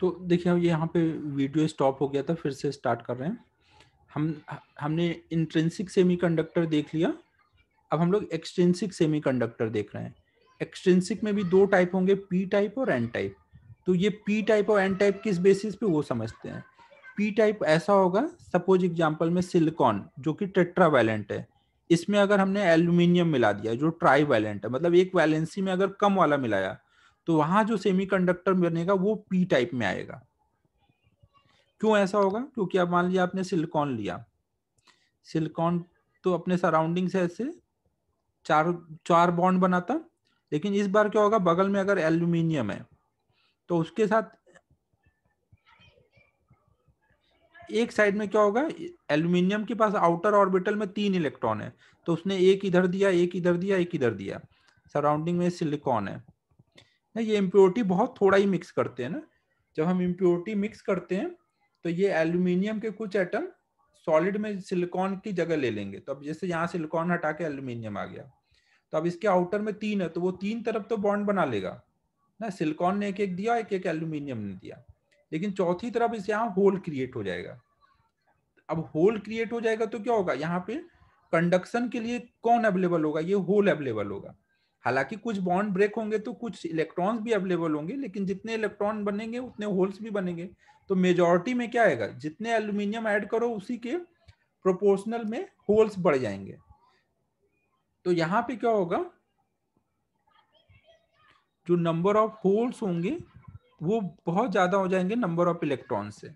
तो देखिए हम यहाँ पे वीडियो स्टॉप हो गया था फिर से स्टार्ट कर रहे हैं हम हमने इंट्रेंसिक सेमीकंडक्टर देख लिया अब हम लोग एक्सट्रेंसिक सेमीकंडक्टर देख रहे हैं एक्सट्रेंसिक में भी दो टाइप होंगे पी टाइप और एन टाइप तो ये पी टाइप और एन टाइप किस बेसिस पे वो समझते हैं पी टाइप ऐसा होगा सपोज एग्जाम्पल में सिलिकॉन जो कि टेट्रावैलेंट है इसमें अगर हमने एल्यूमिनियम मिला दिया जो ट्राई वैलेंट है मतलब एक वैलेंसी में अगर कम वाला मिलाया तो वहां जो सेमीकंडक्टर बनेगा वो पी टाइप में आएगा क्यों ऐसा होगा क्योंकि अब मान लीजिए आपने सिलिकॉन लिया सिलिकॉन तो अपने सराउंडिंग से ऐसे चार चार बॉन्ड बनाता लेकिन इस बार क्या होगा बगल में अगर एल्यूमिनियम है तो उसके साथ एक साइड में क्या होगा एल्यूमिनियम के पास आउटर ऑर्बिटल में तीन इलेक्ट्रॉन है तो उसने एक इधर दिया एक इधर दिया एक इधर दिया सराउंडिंग में सिलिकॉन है ना ये इम्प्योरिटी बहुत थोड़ा ही मिक्स करते हैं ना जब हम इम्प्योरिटी मिक्स करते हैं तो ये एल्यूमिनियम के कुछ एटम सॉलिड में सिलिकॉन की जगह ले लेंगे तो अब जैसे यहाँ सिलिकॉन हटा के एल्यूमिनियम आ गया तो अब इसके आउटर में तीन है तो वो तीन तरफ तो बॉन्ड बना लेगा ना सिलिकॉन ने एक एक दिया एक एक एल्यूमिनियम ने दिया लेकिन चौथी तरफ इस यहाँ होल क्रिएट हो जाएगा अब होल क्रिएट हो जाएगा तो क्या होगा यहाँ पे कंडक्शन के लिए कौन अवेलेबल होगा ये होल अवेलेबल होगा हालांकि कुछ बॉन्ड ब्रेक होंगे तो कुछ इलेक्ट्रॉन्स भी अवेलेबल होंगे लेकिन जितने इलेक्ट्रॉन बनेंगे उतने होल्स भी बनेंगे तो मेजोरिटी में क्या आएगा जितने एल्यूमिनियम ऐड करो उसी के प्रोपोर्शनल में होल्स बढ़ जाएंगे तो यहाँ पे क्या होगा जो नंबर ऑफ होल्स होंगे वो बहुत ज्यादा हो जाएंगे नंबर ऑफ इलेक्ट्रॉन से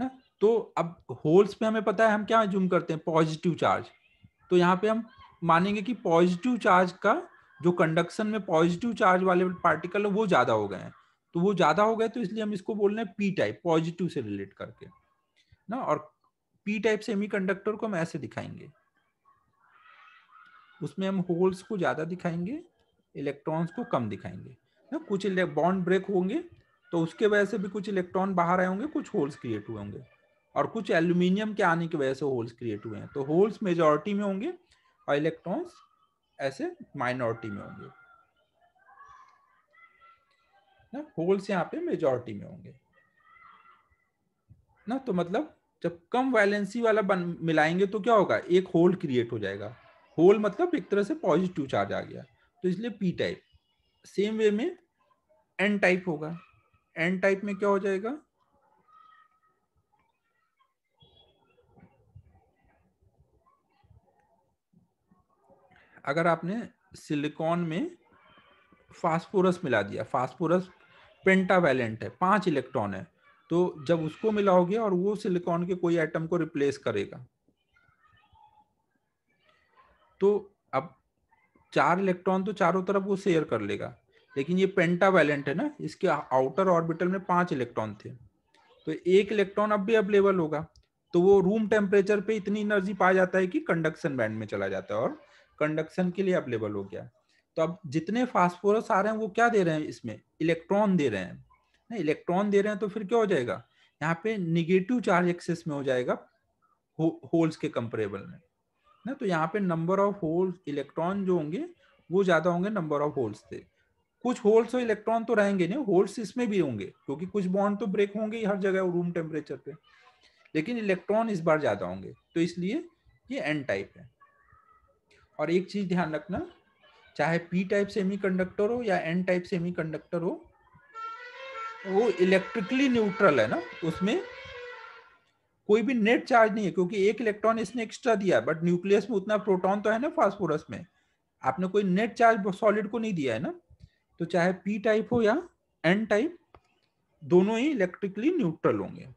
ना तो अब होल्स पे हमें पता है हम क्या जूम करते हैं पॉजिटिव चार्ज तो यहाँ पे हम मानेंगे कि पॉजिटिव चार्ज का जो कंडक्शन में पॉजिटिव चार्ज वाले पार्टिकल है वो ज्यादा हो गए हैं तो वो ज्यादा हो गए तो इसलिए हम इसको बोल रहे हैं पी टाइप पॉजिटिव से रिलेट करके ना और पी टाइप सेमी कंडक्टर को हम ऐसे दिखाएंगे उसमें हम होल्स को ज्यादा दिखाएंगे इलेक्ट्रॉन्स को कम दिखाएंगे ना कुछ बॉन्ड ब्रेक होंगे तो उसके वजह से भी कुछ इलेक्ट्रॉन बाहर आए होंगे कुछ होल्स क्रिएट हुए होंगे और कुछ एल्यूमिनियम के आने की वजह से होल्स क्रिएट हुए हैं तो होल्स मेजोरिटी में होंगे और इलेक्ट्रॉन्स ऐसे माइनॉरिटी में होंगे ना होल्स यहाँ पे मेजॉरिटी में होंगे ना तो मतलब जब कम वैलेंसी वाला बन मिलाएंगे तो क्या होगा एक होल क्रिएट हो जाएगा होल मतलब एक तरह से पॉजिटिव चार्ज आ गया तो इसलिए पी टाइप सेम वे में एन टाइप होगा एन टाइप में क्या हो जाएगा अगर आपने सिलिकॉन में फास्फोरस मिला दिया फास्फोरस पेंटावैलेंट है पांच इलेक्ट्रॉन है तो जब उसको मिलाओगे और वो सिलिकॉन के कोई एटम को रिप्लेस करेगा तो अब चार इलेक्ट्रॉन तो चारों तरफ वो शेयर कर लेगा लेकिन ये पेंटावैलेंट है ना इसके आउटर ऑर्बिटल में पांच इलेक्ट्रॉन थे तो एक इलेक्ट्रॉन अब भी अवेलेबल होगा तो वो रूम टेम्परेचर पे इतनी एनर्जी पा जाता है कि कंडक्शन बैंड में चला जाता है और कंडक्शन के लिए अवेलेबल हो गया तो अब जितने फास्फोरस आ रहे हैं वो क्या दे रहे हैं इसमें इलेक्ट्रॉन दे रहे हैं नहीं इलेक्ट्रॉन दे रहे हैं तो फिर क्या हो जाएगा यहाँ पे निगेटिव चार्ज एक्सेस में हो जाएगा हो, होल्स के कंपेरेबल में ना तो यहाँ पे नंबर ऑफ होल्स इलेक्ट्रॉन जो होंगे वो ज्यादा होंगे नंबर ऑफ होल्स से कुछ होल्स और इलेक्ट्रॉन तो रहेंगे नहीं होल्स इसमें भी होंगे क्योंकि कुछ बॉन्ड तो ब्रेक होंगे हर जगह रूम टेम्परेचर पे लेकिन इलेक्ट्रॉन इस बार ज्यादा होंगे तो इसलिए ये एन टाइप है और एक चीज ध्यान रखना चाहे पी टाइप सेमीकंडक्टर हो या एन टाइप सेमीकंडक्टर हो वो इलेक्ट्रिकली न्यूट्रल है ना उसमें कोई भी नेट चार्ज नहीं है क्योंकि एक इलेक्ट्रॉन इसने एक्स्ट्रा दिया बट न्यूक्लियस में उतना प्रोटॉन तो है ना फास्फोरस में आपने कोई नेट चार्ज सॉलिड को नहीं दिया है ना तो चाहे पी टाइप हो या एन टाइप दोनों ही इलेक्ट्रिकली न्यूट्रल होंगे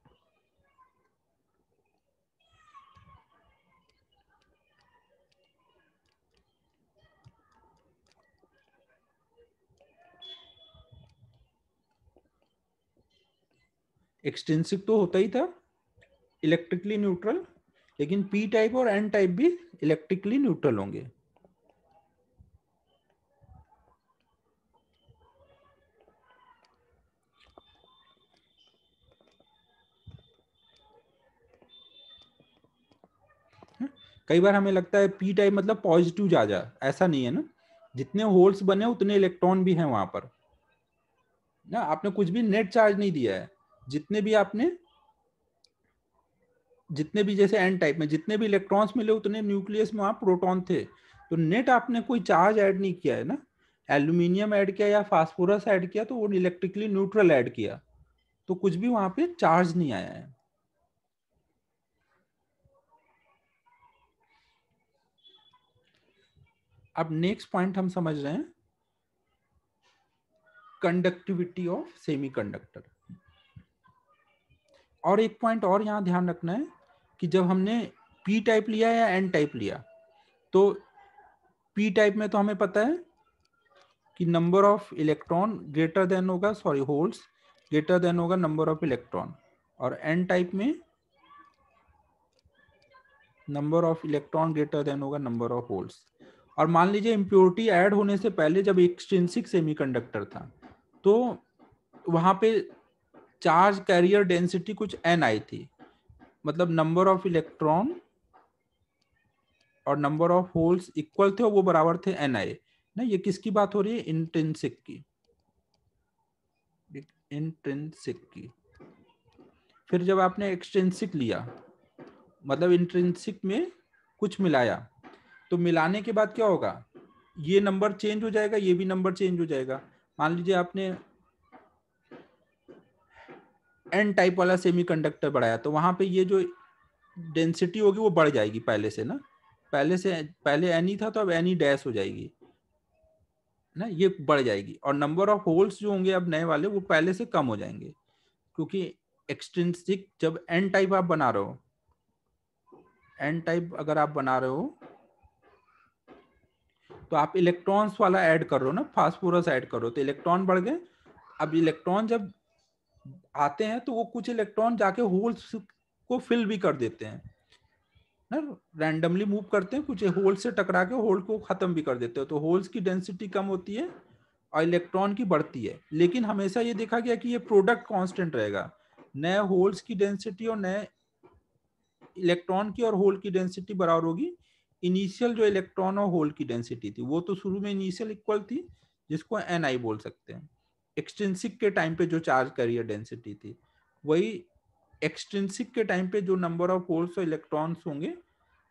एक्सटेंसिव तो होता ही था इलेक्ट्रिकली न्यूट्रल लेकिन पी टाइप और एन टाइप भी इलेक्ट्रिकली न्यूट्रल होंगे कई बार हमें लगता है पी टाइप मतलब पॉजिटिव ज्यादा ऐसा नहीं है ना जितने होल्स बने उतने इलेक्ट्रॉन भी हैं वहां पर ना आपने कुछ भी नेट चार्ज नहीं दिया है जितने भी आपने जितने भी जैसे एन टाइप में जितने भी इलेक्ट्रॉन्स मिले उतने न्यूक्लियस में आप प्रोटॉन थे तो नेट आपने कोई चार्ज ऐड नहीं किया है ना एल्यूमिनियम ऐड किया या फास्फोरस ऐड किया तो वो इलेक्ट्रिकली न्यूट्रल ऐड किया तो कुछ भी वहां पे चार्ज नहीं आया है अब नेक्स्ट पॉइंट हम समझ रहे हैं कंडक्टिविटी ऑफ सेमीकंडक्टर और एक पॉइंट और यहाँ ध्यान रखना है कि जब हमने पी टाइप लिया या एन टाइप लिया तो पी टाइप में तो हमें पता है कि number of electron greater than होगा सॉरी होल्स ग्रेटर देन होगा नंबर ऑफ इलेक्ट्रॉन और एन टाइप में number of electron greater than होगा नंबर ऑफ होल्स और मान लीजिए इम्प्योरिटी ऐड होने से पहले जब एक्सटेंसिक सेमीकंडक्टर था तो वहां पे चार्ज कैरियर डेंसिटी कुछ एन आई थी मतलब नंबर ऑफ इलेक्ट्रॉन और नंबर ऑफ होल्स इक्वल थे और वो बराबर थे एन आई ना ये किसकी बात हो रही है इंटेंसिक की इंटेंसिक की फिर जब आपने एक्सटेंसिक लिया मतलब इंटेंसिक में कुछ मिलाया तो मिलाने के बाद क्या होगा ये नंबर चेंज हो जाएगा ये भी नंबर चेंज हो जाएगा मान लीजिए आपने एन टाइप वाला सेमीकंडक्टर बढ़ाया तो वहां पे ये जो डेंसिटी होगी वो बढ़ जाएगी पहले से ना पहले से पहले एन ही था तो अब एन ही डैश हो जाएगी ना ये बढ़ जाएगी और नंबर ऑफ होल्स जो होंगे अब नए वाले वो पहले से कम हो जाएंगे क्योंकि एक्सटेंसिक जब एन टाइप आप बना रहे हो एन टाइप अगर आप बना रहे हो तो आप इलेक्ट्रॉन्स वाला ऐड कर रहे हो ना फास्फोरस ऐड करो तो इलेक्ट्रॉन बढ़ गए अब इलेक्ट्रॉन जब आते हैं तो वो कुछ इलेक्ट्रॉन जाके होल्स को फिल भी कर देते हैं ना रैंडमली मूव करते हैं कुछ होल से टकरा के होल को खत्म भी कर देते हैं तो होल्स की डेंसिटी कम होती है और इलेक्ट्रॉन की बढ़ती है लेकिन हमेशा ये देखा गया कि ये प्रोडक्ट कांस्टेंट रहेगा नए होल्स की डेंसिटी और नए इलेक्ट्रॉन की और होल की डेंसिटी बराबर होगी इनिशियल जो इलेक्ट्रॉन और होल की डेंसिटी थी वो तो शुरू में इनिशियल इक्वल थी जिसको एन बोल सकते हैं एक्सटेंसिक के टाइम पे जो चार्ज करिए डेंसिटी थी वही एक्सटेंसिक के टाइम पे जो नंबर ऑफ होल्स और इलेक्ट्रॉन्स होंगे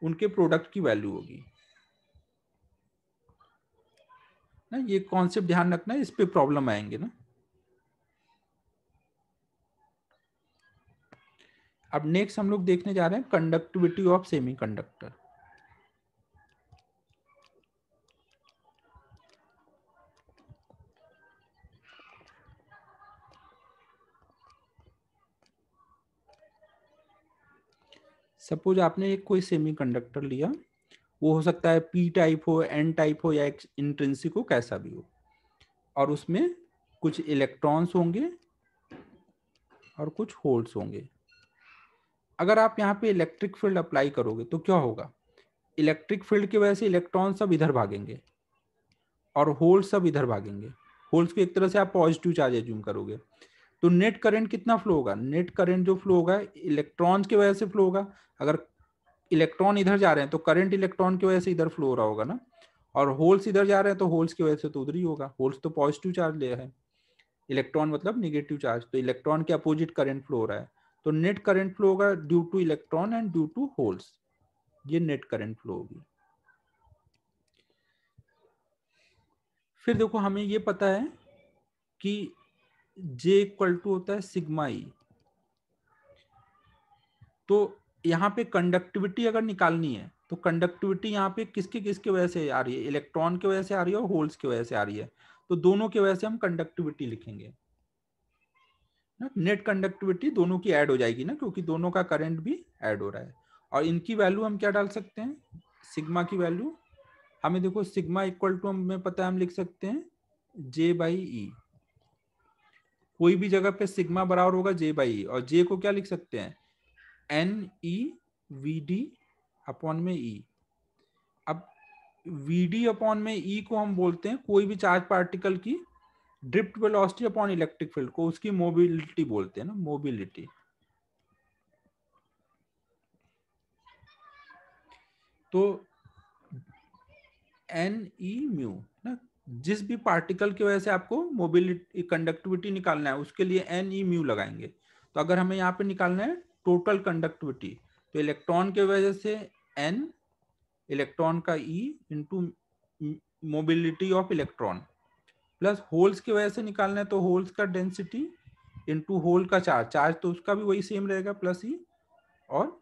उनके प्रोडक्ट की वैल्यू होगी ना ये कॉन्सेप्ट ध्यान रखना इस पर प्रॉब्लम आएंगे ना अब नेक्स्ट हम लोग देखने जा रहे हैं कंडक्टिविटी ऑफ सेमीकंडक्टर सपोज आपने एक कोई सेमीकंडक्टर लिया वो हो सकता है पी टाइप हो एन टाइप हो या इंट्रेंसिक हो कैसा भी हो और उसमें कुछ इलेक्ट्रॉन्स होंगे और कुछ होल्स होंगे अगर आप यहाँ पे इलेक्ट्रिक फील्ड अप्लाई करोगे तो क्या होगा इलेक्ट्रिक फील्ड की वजह से इलेक्ट्रॉन सब इधर भागेंगे और होल्स सब इधर भागेंगे होल्स को एक तरह से आप पॉजिटिव चार्ज एज्यूम करोगे तो नेट करंट कितना फ्लो होगा नेट करंट जो फ्लो होगा इलेक्ट्रॉन्स की वजह से फ्लो होगा अगर इलेक्ट्रॉन इधर जा रहे हैं तो करंट इलेक्ट्रॉन की वजह से इधर फ्लो हो रहा होगा ना और होल्स इधर जा रहे हैं तो होल्स की वजह से तो उधर ही होगा होल्स तो पॉजिटिव चार्ज ले है इलेक्ट्रॉन मतलब निगेटिव चार्ज तो इलेक्ट्रॉन के अपोजिट करेंट फ्लो हो रहा है तो नेट करेंट फ्लो होगा due to electron and due to holes ये नेट करंट फ्लो होगी फिर देखो हमें ये पता है कि जे इक्वल टू होता है सिग्मा ई तो यहाँ पे कंडक्टिविटी अगर निकालनी है तो कंडक्टिविटी यहाँ पे किसके किसके वजह से आ रही है इलेक्ट्रॉन की वजह से आ रही है और होल्स की वजह से आ रही है तो दोनों की वजह से हम कंडक्टिविटी लिखेंगे नेट कंडक्टिविटी दोनों की ऐड हो जाएगी ना क्योंकि दोनों का करंट भी ऐड हो रहा है और इनकी वैल्यू हम क्या डाल सकते हैं सिग्मा की वैल्यू हमें देखो सिग्मा इक्वल टू हमें पता है हम लिख सकते हैं जे बाई ई कोई भी जगह पे सिग्मा बराबर होगा जे बाई e, और जे को क्या लिख सकते हैं N E V D upon में ई e. अब वी डी अपॉन में ई e को हम बोलते हैं कोई भी चार्ज पार्टिकल की drift velocity upon electric field को उसकी मोबिलिटी बोलते हैं ना मोबिलिटी तो एन ई म्यू ना जिस भी पार्टिकल की वजह से आपको मोबिलिटी कंडक्टिविटी निकालना है उसके लिए एन ई म्यू लगाएंगे तो अगर हमें यहाँ पे निकालना है टोटल कंडक्टिविटी तो इलेक्ट्रॉन के वजह से एन इलेक्ट्रॉन का E into mobility of electron plus holes की वजह से निकालना है तो होल्स का डेंसिटी इंटू होल का चार्ज चार्ज तो उसका भी वही सेम रहेगा प्लस ई e, और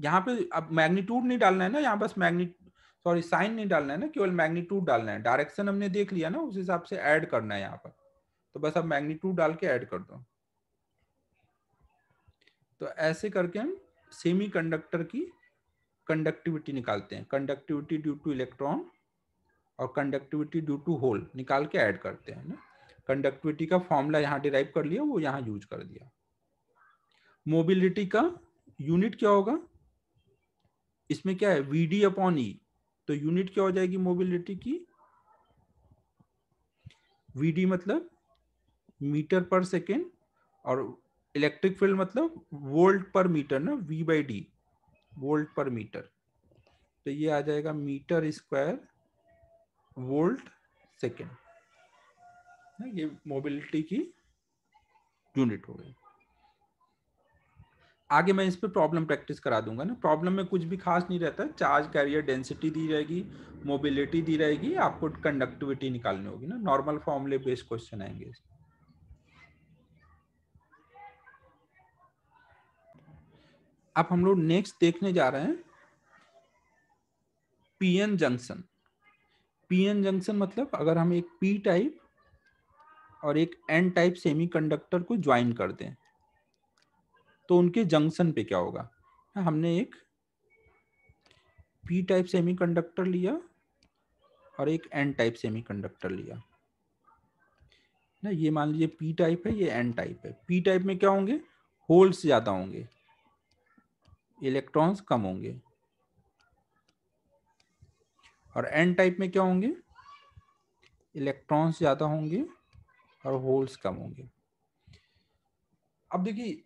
यहाँ पे अब मैग्नीट्यूड नहीं डालना है ना यहाँ बस मैग्नीट सॉरी साइन नहीं डालना है ना केवल मैग्नीट्यूड डालना है डायरेक्शन हमने देख लिया ना उस हिसाब से ऐड करना है यहाँ पर तो बस अब मैग्नीट्यूड डाल के ऐड कर दो तो ऐसे करके हम सेमी कंडक्टर की कंडक्टिविटी निकालते हैं कंडक्टिविटी ड्यू टू इलेक्ट्रॉन और कंडक्टिविटी ड्यू टू होल निकाल के ऐड करते हैं ना कंडक्टिविटी का फॉर्मूला यहाँ डिराइव कर लिया वो यहाँ यूज कर दिया मोबिलिटी का यूनिट क्या होगा इसमें क्या है वी डी अपॉन ई तो यूनिट क्या हो जाएगी मोबिलिटी की वीडी मतलब मीटर पर सेकेंड और इलेक्ट्रिक फील्ड मतलब वोल्ट पर मीटर ना वी बाई डी वोल्ट पर मीटर तो ये आ जाएगा मीटर स्क्वायर वोल्ट सेकेंड ये मोबिलिटी की यूनिट हो गई आगे मैं इस पर प्रॉब्लम प्रैक्टिस करा दूंगा ना प्रॉब्लम में कुछ भी खास नहीं रहता चार्ज कैरियर डेंसिटी दी जाएगी मोबिलिटी दी रहेगी आपको कंडक्टिविटी निकालनी होगी ना नॉर्मल फॉर्मले बेस्ड क्वेश्चन आएंगे अब हम लोग नेक्स्ट देखने जा रहे हैं पीएन जंक्शन पीएन जंक्शन मतलब अगर हम एक पी टाइप और एक एन टाइप सेमीकंडक्टर को ज्वाइन कर दें तो उनके जंक्शन पे क्या होगा हमने एक पी टाइप सेमीकंडक्टर लिया और एक एन टाइप सेमीकंडक्टर लिया ना ये मान लीजिए पी टाइप है ये एन टाइप है पी टाइप में क्या होंगे होल्स ज़्यादा होंगे इलेक्ट्रॉन्स कम होंगे और एन टाइप में क्या होंगे इलेक्ट्रॉन्स ज़्यादा होंगे और होल्स कम होंगे अब देखिए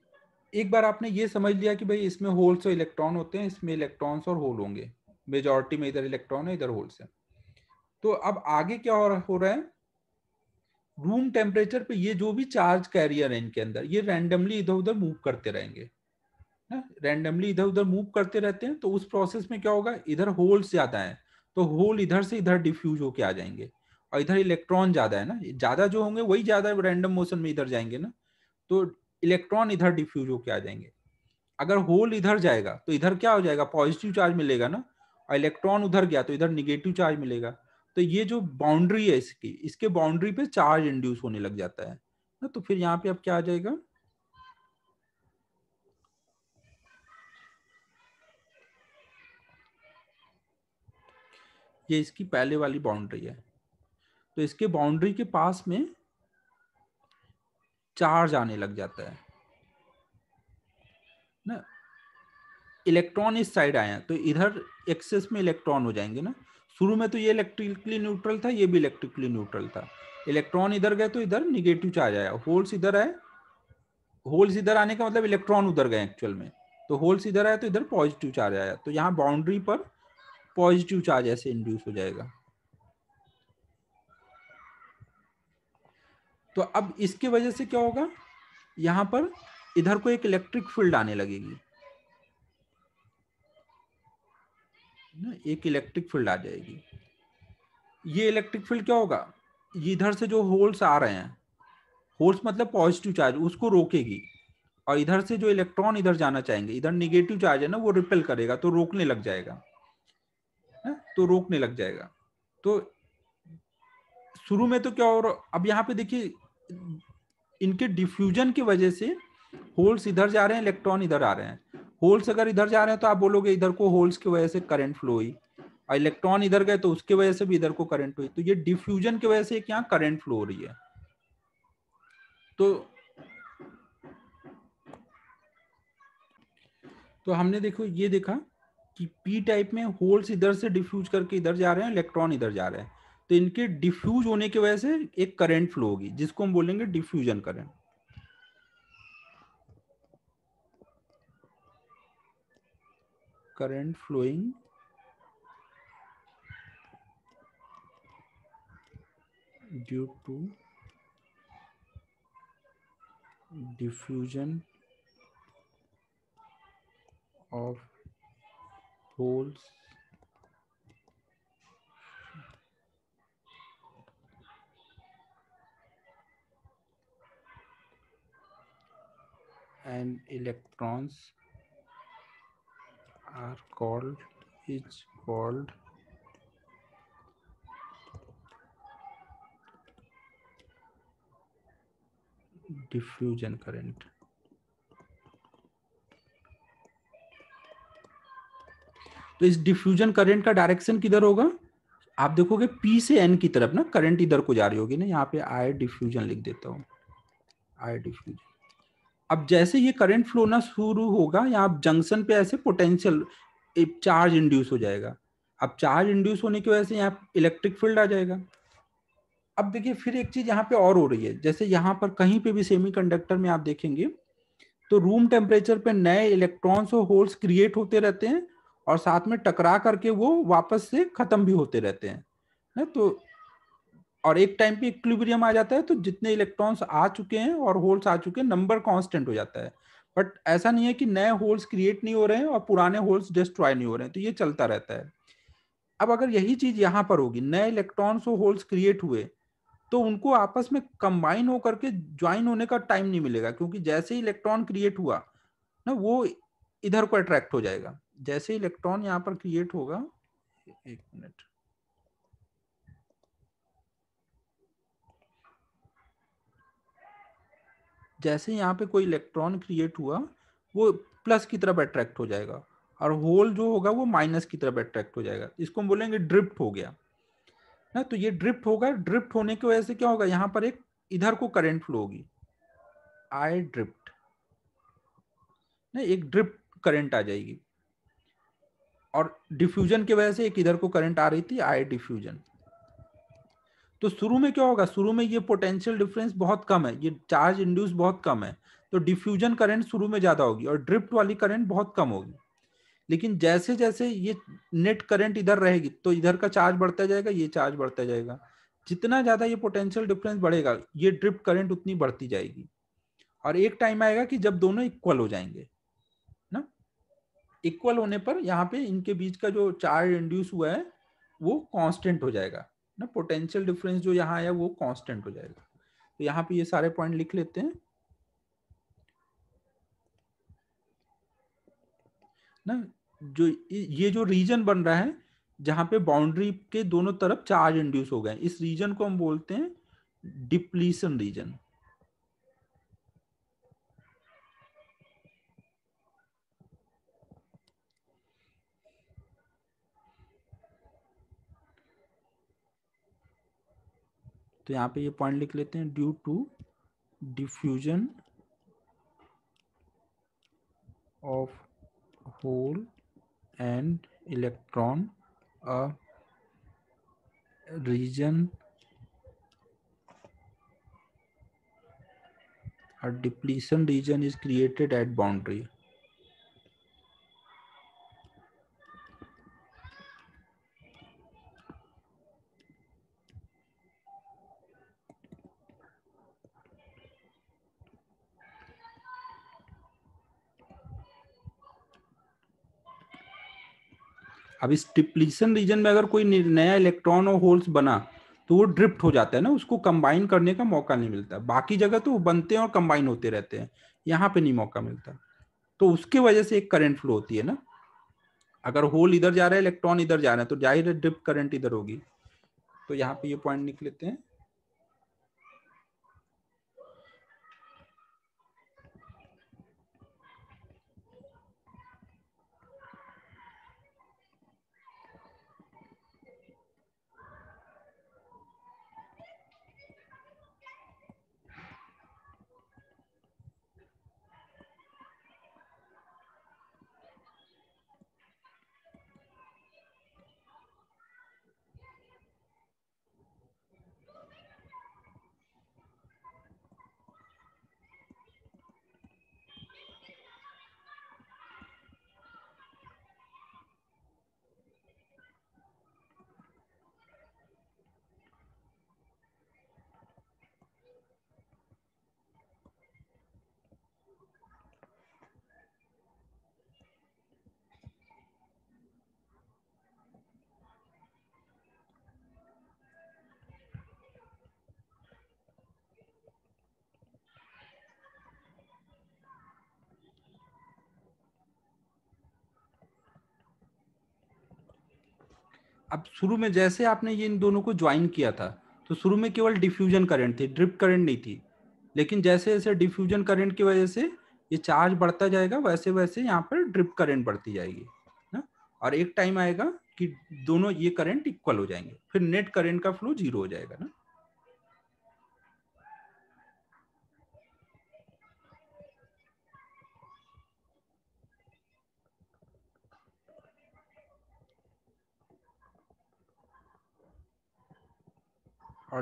एक बार आपने ये समझ लिया कि भाई इसमें होल्स और इलेक्ट्रॉन होते हैं इसमें इलेक्ट्रॉन्स और होल होंगे मेजोरिटी में इधर इलेक्ट्रॉन है इधर होल्स है तो अब आगे क्या हो रहा है रूम टेम्परेचर पे ये जो भी चार्ज कैरियर है इनके अंदर ये रैंडमली इधर उधर मूव करते रहेंगे रैंडमली इधर उधर मूव करते रहते हैं तो उस प्रोसेस में क्या होगा इधर होल्स ज्यादा है तो होल इधर से इधर डिफ्यूज होके आ जाएंगे और इधर इलेक्ट्रॉन ज्यादा है ना ज्यादा जो होंगे वही ज्यादा रैंडम मोशन में इधर जाएंगे ना तो इलेक्ट्रॉन इधर डिफ्यूज होकर आ जाएंगे अगर होल इधर जाएगा तो इधर क्या हो जाएगा पॉजिटिव चार्ज मिलेगा ना और इलेक्ट्रॉन उधर गया तो इधर निगेटिव चार्ज मिलेगा तो ये जो बाउंड्री है इसकी इसके बाउंड्री पे चार्ज इंड्यूस होने लग जाता है ना तो फिर यहाँ पे अब क्या आ जाएगा ये इसकी पहले वाली बाउंड्री है तो इसके बाउंड्री के पास में चार्ज आने लग जाता है ना इलेक्ट्रॉन इस साइड आया तो इधर एक्सेस में इलेक्ट्रॉन हो जाएंगे ना शुरू में तो ये इलेक्ट्रिकली न्यूट्रल था ये भी इलेक्ट्रिकली न्यूट्रल था इलेक्ट्रॉन इधर गए तो इधर निगेटिव चार्ज आया होल्स इधर आए होल्स इधर आने का मतलब इलेक्ट्रॉन उधर गए एक्चुअल में तो होल्स इधर आया तो इधर पॉजिटिव चार्ज आया तो यहाँ बाउंड्री पर पॉजिटिव चार्ज ऐसे इंड्यूस हो जाएगा तो अब इसकी वजह से क्या होगा यहां पर इधर को एक इलेक्ट्रिक फील्ड आने लगेगी ना एक इलेक्ट्रिक फील्ड आ जाएगी ये इलेक्ट्रिक फील्ड क्या होगा इधर से जो होल्स आ रहे हैं होल्स मतलब पॉजिटिव चार्ज उसको रोकेगी और इधर से जो इलेक्ट्रॉन इधर जाना चाहेंगे इधर निगेटिव चार्ज है ना वो रिपेल करेगा तो रोकने लग जाएगा है तो रोकने लग जाएगा तो शुरू में तो क्या हो रहा अब यहाँ पे देखिए इनके डिफ्यूजन की वजह से होल्स इधर जा रहे हैं इलेक्ट्रॉन इधर आ रहे हैं होल्स अगर इधर जा रहे हैं तो आप बोलोगे इधर को होल्स की वजह से करंट फ्लो हुई और इलेक्ट्रॉन इधर गए तो उसके वजह से भी इधर को करंट हुई तो ये डिफ्यूजन की वजह से यहाँ करंट फ्लो हो रही है तो तो हमने देखो ये देखा कि पी टाइप में होल्स इधर से डिफ्यूज करके इधर जा रहे हैं इलेक्ट्रॉन इधर जा रहे हैं तो इनके डिफ्यूज होने की वजह से एक करंट फ्लो होगी जिसको हम बोलेंगे diffusion current current flowing due to diffusion of holes and electrons are called is called diffusion current तो इस डिफ्यूजन करंट का डायरेक्शन किधर होगा आप देखोगे P से N की तरफ ना करंट इधर को जा रही होगी ना यहाँ पे आई डिफ्यूजन लिख देता हूँ आई डिफ्यूजन अब जैसे ये करंट फ्लो ना शुरू होगा यहाँ आप जंक्शन पे ऐसे पोटेंशियल चार्ज इंड्यूस हो जाएगा अब चार्ज इंड्यूस होने की वजह से यहाँ इलेक्ट्रिक फील्ड आ जाएगा अब देखिए फिर एक चीज यहाँ पे और हो रही है जैसे यहाँ पर कहीं पे भी सेमीकंडक्टर में आप देखेंगे तो रूम टेम्परेचर पे नए इलेक्ट्रॉन्स और होल्स क्रिएट होते रहते हैं और साथ में टकरा करके वो वापस से खत्म भी होते रहते हैं ना तो और एक टाइम पे इक्विलिब्रियम आ जाता है तो जितने इलेक्ट्रॉन्स आ चुके हैं और होल्स आ चुके हैं नंबर कांस्टेंट हो जाता है बट ऐसा नहीं है कि नए होल्स क्रिएट नहीं हो रहे हैं और पुराने होल्स डिस्ट्रॉय नहीं हो रहे हैं तो ये चलता रहता है अब अगर यही चीज यहाँ पर होगी नए इलेक्ट्रॉन्स और होल्स क्रिएट हुए तो उनको आपस में कंबाइन होकर के ज्वाइन होने का टाइम नहीं मिलेगा क्योंकि जैसे ही इलेक्ट्रॉन क्रिएट हुआ ना वो इधर को अट्रैक्ट हो जाएगा जैसे इलेक्ट्रॉन यहाँ पर क्रिएट होगा एक मिनट जैसे यहाँ पे कोई इलेक्ट्रॉन क्रिएट हुआ वो प्लस की तरफ अट्रैक्ट हो जाएगा और होल जो होगा वो माइनस की तरफ अट्रैक्ट हो जाएगा इसको हम बोलेंगे ड्रिफ्ट हो गया ना तो ये ड्रिफ्ट होगा ड्रिफ्ट होने की वजह से क्या होगा यहाँ पर एक इधर को करंट फ्लो होगी आई ड्रिफ्ट ना एक ड्रिप्ट करंट आ जाएगी और डिफ्यूजन की वजह से एक इधर को करंट आ रही थी आई डिफ्यूजन तो शुरू में क्या होगा शुरू में ये पोटेंशियल डिफरेंस बहुत कम है ये चार्ज इंड्यूस बहुत कम है तो डिफ्यूजन करंट शुरू में ज्यादा होगी और ड्रिफ्ट वाली करंट बहुत कम होगी लेकिन जैसे जैसे ये नेट करंट इधर रहेगी तो इधर का चार्ज बढ़ता जाएगा ये चार्ज बढ़ता जाएगा जितना ज्यादा ये पोटेंशियल डिफरेंस बढ़ेगा ये ड्रिफ्ट करंट उतनी बढ़ती जाएगी और एक टाइम आएगा कि जब दोनों इक्वल हो जाएंगे ना इक्वल होने पर यहाँ पे इनके बीच का जो चार्ज इंड्यूस हुआ है वो कॉन्स्टेंट हो जाएगा ना पोटेंशियल डिफरेंस जो यहाँ आया वो कांस्टेंट हो जाएगा तो यहाँ पे ये सारे पॉइंट लिख लेते हैं ना जो ये जो रीजन बन रहा है जहाँ पे बाउंड्री के दोनों तरफ चार्ज इंड्यूस हो गए इस रीजन को हम बोलते हैं डिप्लीशन रीजन तो यहाँ पे ये पॉइंट लिख लेते हैं due to diffusion of hole and electron a region a depletion region is created at boundary अब इस डिप्लीशन रीजन में अगर कोई नया इलेक्ट्रॉन और होल्स बना तो वो ड्रिफ्ट हो जाता है ना उसको कंबाइन करने का मौका नहीं मिलता बाकी जगह तो वो बनते हैं और कंबाइन होते रहते हैं यहाँ पे नहीं मौका मिलता तो उसके वजह से एक करंट फ्लो होती है ना अगर होल इधर जा रहा है इलेक्ट्रॉन इधर जा रहे हैं तो जाहिर है ड्रिफ्ट करंट इधर होगी तो यहाँ पे ये पॉइंट लिख लेते हैं अब शुरू में जैसे आपने ये इन दोनों को ज्वाइन किया था तो शुरू में केवल डिफ्यूजन करंट थी ड्रिप करंट नहीं थी लेकिन जैसे जैसे डिफ्यूजन करंट की वजह से ये चार्ज बढ़ता जाएगा वैसे वैसे यहाँ पर ड्रिप करंट बढ़ती जाएगी ना और एक टाइम आएगा कि दोनों ये करंट इक्वल हो जाएंगे फिर नेट करंट का फ्लो जीरो हो जाएगा ना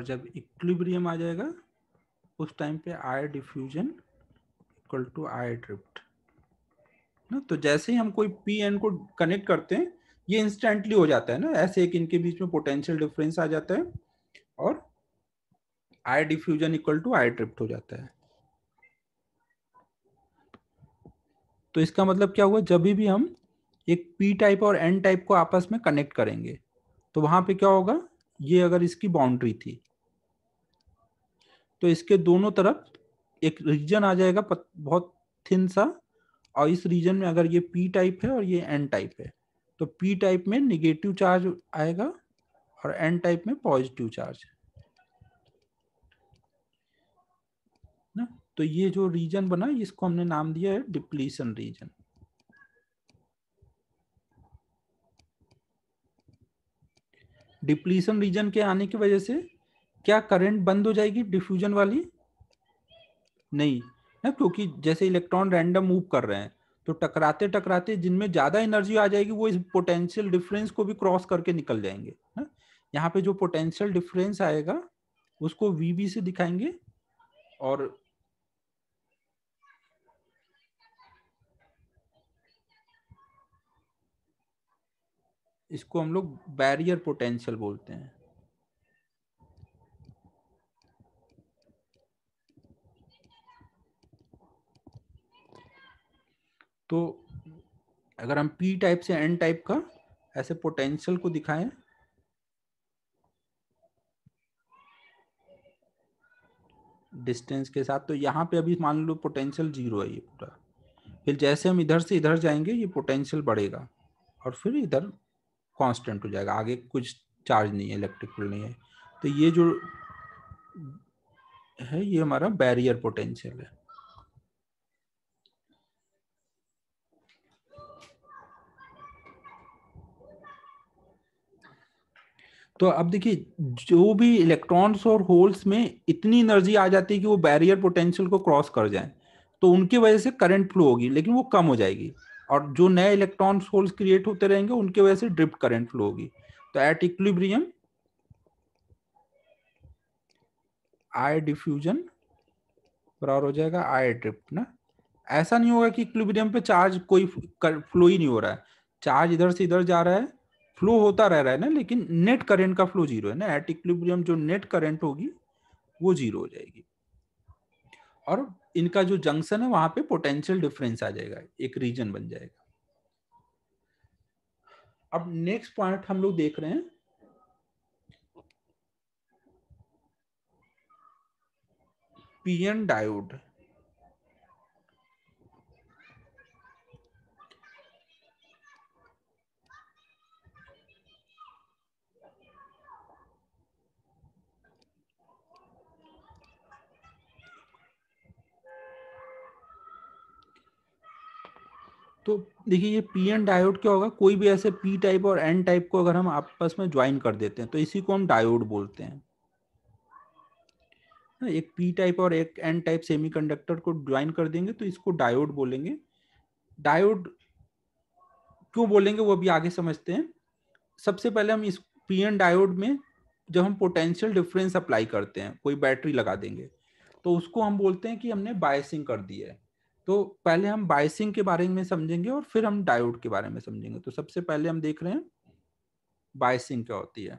और जब इक्विब्रियम आ जाएगा उस टाइम पे I diffusion equal to I drift ना तो जैसे ही हम कोई पी एन को कनेक्ट करते हैं ये इंस्टेंटली हो जाता है ना ऐसे एक इनके बीच में पोटेंशियल डिफरेंस आ जाता है और I diffusion equal to I drift हो जाता है तो इसका मतलब क्या हुआ जब भी हम एक पी टाइप और एन टाइप को आपस में कनेक्ट करेंगे तो वहां पे क्या होगा ये अगर इसकी बाउंड्री थी तो इसके दोनों तरफ एक रीजन आ जाएगा बहुत थिन सा और इस रीजन में अगर ये पी टाइप है और ये एन टाइप है तो पी टाइप में निगेटिव चार्ज आएगा और एन टाइप में पॉजिटिव चार्ज ना तो ये जो रीजन बना इसको हमने नाम दिया है डिप्लीशन रीजन डिप्लीशन रीजन के आने की वजह से क्या करंट बंद हो जाएगी डिफ्यूजन वाली नहीं ना क्योंकि जैसे इलेक्ट्रॉन रैंडम मूव कर रहे हैं तो टकराते टकराते जिनमें ज्यादा एनर्जी आ जाएगी वो इस पोटेंशियल डिफरेंस को भी क्रॉस करके निकल जाएंगे ना यहाँ पे जो पोटेंशियल डिफरेंस आएगा उसको वीवी से दिखाएंगे और इसको हम लोग बैरियर पोटेंशियल बोलते हैं तो अगर हम पी टाइप से एन टाइप का ऐसे पोटेंशियल को दिखाएं डिस्टेंस के साथ तो यहाँ पे अभी मान लो पोटेंशियल जीरो है ये पूरा फिर जैसे हम इधर से इधर जाएंगे ये पोटेंशियल बढ़ेगा और फिर इधर कांस्टेंट हो जाएगा आगे कुछ चार्ज नहीं है इलेक्ट्रिक फील्ड नहीं है तो ये जो है ये हमारा बैरियर पोटेंशियल है तो अब देखिए जो भी इलेक्ट्रॉन्स और होल्स में इतनी एनर्जी आ जाती है कि वो बैरियर पोटेंशियल को क्रॉस कर जाए तो उनकी वजह से करंट फ्लो होगी लेकिन वो कम हो जाएगी और जो नए इलेक्ट्रॉन्स होल्स क्रिएट होते रहेंगे उनके वजह से ड्रिप करंट फ्लो होगी तो एट इक्विब्रियम आई डिफ्यूजन बराबर हो जाएगा आई ड्रिप ना ऐसा नहीं होगा कि इक्विब्रियम पे चार्ज कोई फ्लो ही नहीं हो रहा है चार्ज इधर से इधर जा रहा है फ्लो होता रह रहा है ना लेकिन नेट करंट का फ्लो जीरो है ना एट इक्विलिब्रियम जो नेट करंट होगी वो जीरो हो जाएगी और इनका जो जंक्शन है वहां पे पोटेंशियल डिफरेंस आ जाएगा एक रीजन बन जाएगा अब नेक्स्ट पॉइंट हम लोग देख रहे हैं पीएन डायोड तो देखिए ये पी एन डायोड क्या होगा कोई भी ऐसे पी टाइप और एन टाइप को अगर हम आपस में ज्वाइन कर देते हैं तो इसी को हम डायोड बोलते हैं हाँ, एक पी टाइप और एक एन टाइप सेमीकंडक्टर को ज्वाइन कर देंगे तो इसको डायोड बोलेंगे डायोड क्यों बोलेंगे वो भी आगे समझते हैं सबसे पहले हम इस पी एन डायोड में जब हम पोटेंशियल डिफरेंस अप्लाई करते हैं कोई बैटरी लगा देंगे तो उसको हम बोलते हैं कि हमने बायसिंग कर दी है तो पहले हम बायसिंग के बारे में समझेंगे और फिर हम डायोड के बारे में समझेंगे तो सबसे पहले हम देख रहे हैं बायसिंग क्या होती है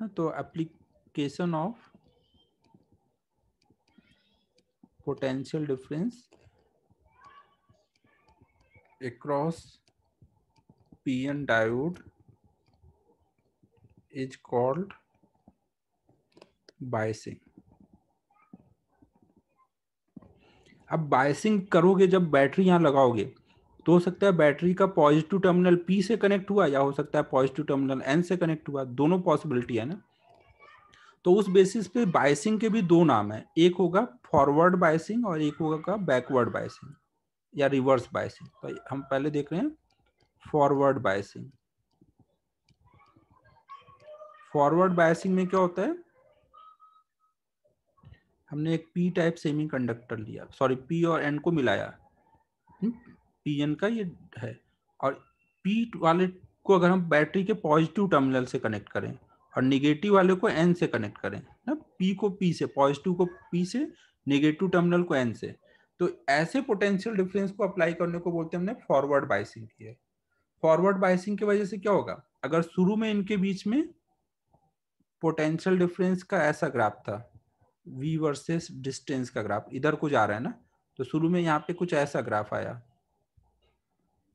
हाँ, तो application of potential difference across PN diode is called biasing अब बायसिंग करोगे जब बैटरी यहाँ लगाओगे तो हो सकता है बैटरी का पॉजिटिव टर्मिनल पी से कनेक्ट हुआ या हो सकता है पॉजिटिव टर्मिनल एन से कनेक्ट हुआ दोनों पॉसिबिलिटी है ना तो उस बेसिस पे बायसिंग के भी दो नाम है एक होगा फॉरवर्ड बायसिंग और एक होगा बैकवर्ड बायसिंग या रिवर्स बायसिंग तो हम पहले देख रहे हैं फॉरवर्ड बायसिंग फॉरवर्ड बायसिंग में क्या होता है हमने एक पी टाइप सेमी कंडक्टर लिया सॉरी पी और एन को मिलाया पी हम्म, एन का ये है और पी वाले को अगर हम बैटरी के पॉजिटिव टर्मिनल से कनेक्ट करें और निगेटिव वाले को एन से कनेक्ट करें ना पी को पी से पॉजिटिव को पी से निगेटिव टर्मिनल को एन से तो ऐसे पोटेंशियल डिफरेंस को अप्लाई करने को बोलते हैं हमने फॉरवर्ड बाइसिंग की है फॉरवर्ड बाइसिंग की वजह से क्या होगा अगर शुरू में इनके बीच में पोटेंशियल डिफरेंस का ऐसा ग्राफ था वी वर्सेस डिस्टेंस का ग्राफ इधर को जा रहा है ना तो शुरू में यहाँ पे कुछ ऐसा ग्राफ आया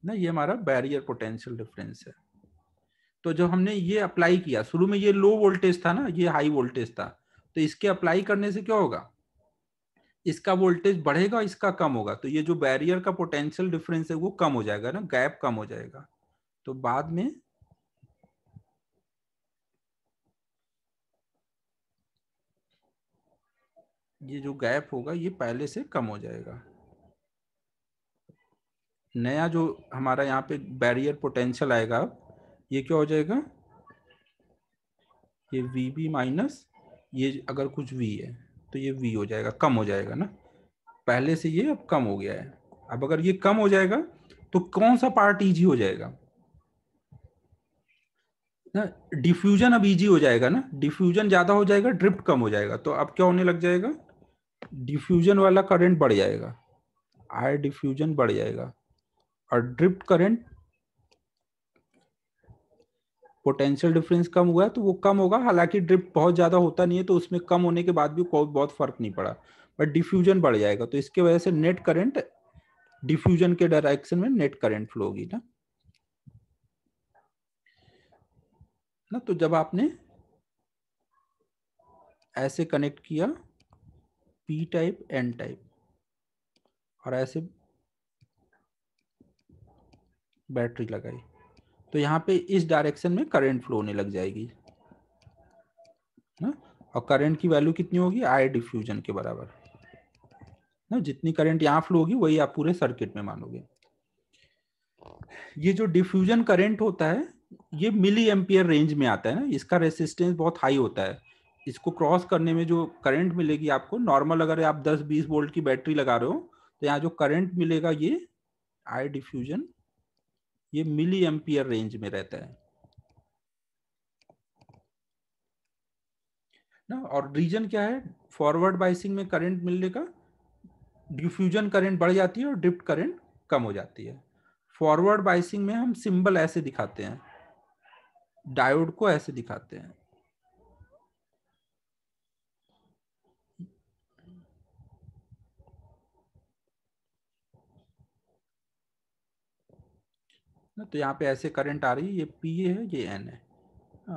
ना ये हमारा बैरियर पोटेंशियल डिफरेंस है तो जब हमने ये अप्लाई किया शुरू में ये लो वोल्टेज था ना ये हाई वोल्टेज था तो इसके अप्लाई करने से क्या होगा इसका वोल्टेज बढ़ेगा इसका कम होगा तो ये जो बैरियर का पोटेंशियल डिफरेंस है वो कम हो जाएगा ना गैप कम हो जाएगा तो बाद में ये जो गैप होगा ये पहले से कम हो जाएगा नया जो हमारा यहाँ पे बैरियर पोटेंशियल आएगा अब ये क्या हो जाएगा ये वी बी माइनस ये अगर कुछ वी है तो ये वी हो जाएगा कम हो जाएगा ना पहले से ये अब कम हो गया है अब अगर ये कम हो जाएगा तो कौन सा पार्ट ईजी हो जाएगा ना डिफ्यूजन अब ईजी हो जाएगा ना डिफ्यूजन ज्यादा हो जाएगा ड्रिफ्ट कम हो जाएगा तो अब क्या होने लग जाएगा डिफ्यूजन वाला करंट बढ़ जाएगा आई डिफ्यूजन बढ़ जाएगा और ड्रिफ्ट करंट पोटेंशियल डिफरेंस कम हुआ है तो वो कम होगा हालांकि ड्रिफ्ट बहुत ज्यादा होता नहीं है तो उसमें कम होने के बाद भी कोई बहुत फर्क नहीं पड़ा बट डिफ्यूजन बढ़ जाएगा तो इसके वजह से नेट करंट डिफ्यूजन के डायरेक्शन में नेट करंट फ्लो होगी ना ना तो जब आपने ऐसे कनेक्ट किया पी टाइप एन टाइप और ऐसे बैटरी लगाई तो यहाँ पे इस डायरेक्शन में करंट फ्लो होने लग जाएगी ना और करंट की वैल्यू कितनी होगी आई डिफ्यूजन के बराबर ना जितनी करंट यहाँ फ्लो होगी वही आप पूरे सर्किट में मानोगे ये जो डिफ्यूजन करंट होता है ये मिली एम्पियर रेंज में आता है ना इसका रेसिस्टेंस बहुत हाई होता है इसको क्रॉस करने में जो करंट मिलेगी आपको नॉर्मल अगर आप 10-20 वोल्ट की बैटरी लगा रहे हो तो यहाँ जो करंट मिलेगा ये आई डिफ्यूजन ये मिली एम्पियर रेंज में रहता है ना और रीजन क्या है फॉरवर्ड बाइसिंग में करंट मिलने का डिफ्यूजन करंट बढ़ जाती है और ड्रिफ्ट करंट कम हो जाती है फॉरवर्ड बाइसिंग में हम सिंबल ऐसे दिखाते हैं डायोड को ऐसे दिखाते हैं ना तो यहाँ पे ऐसे करंट आ रही है ये पी ए है ये एन है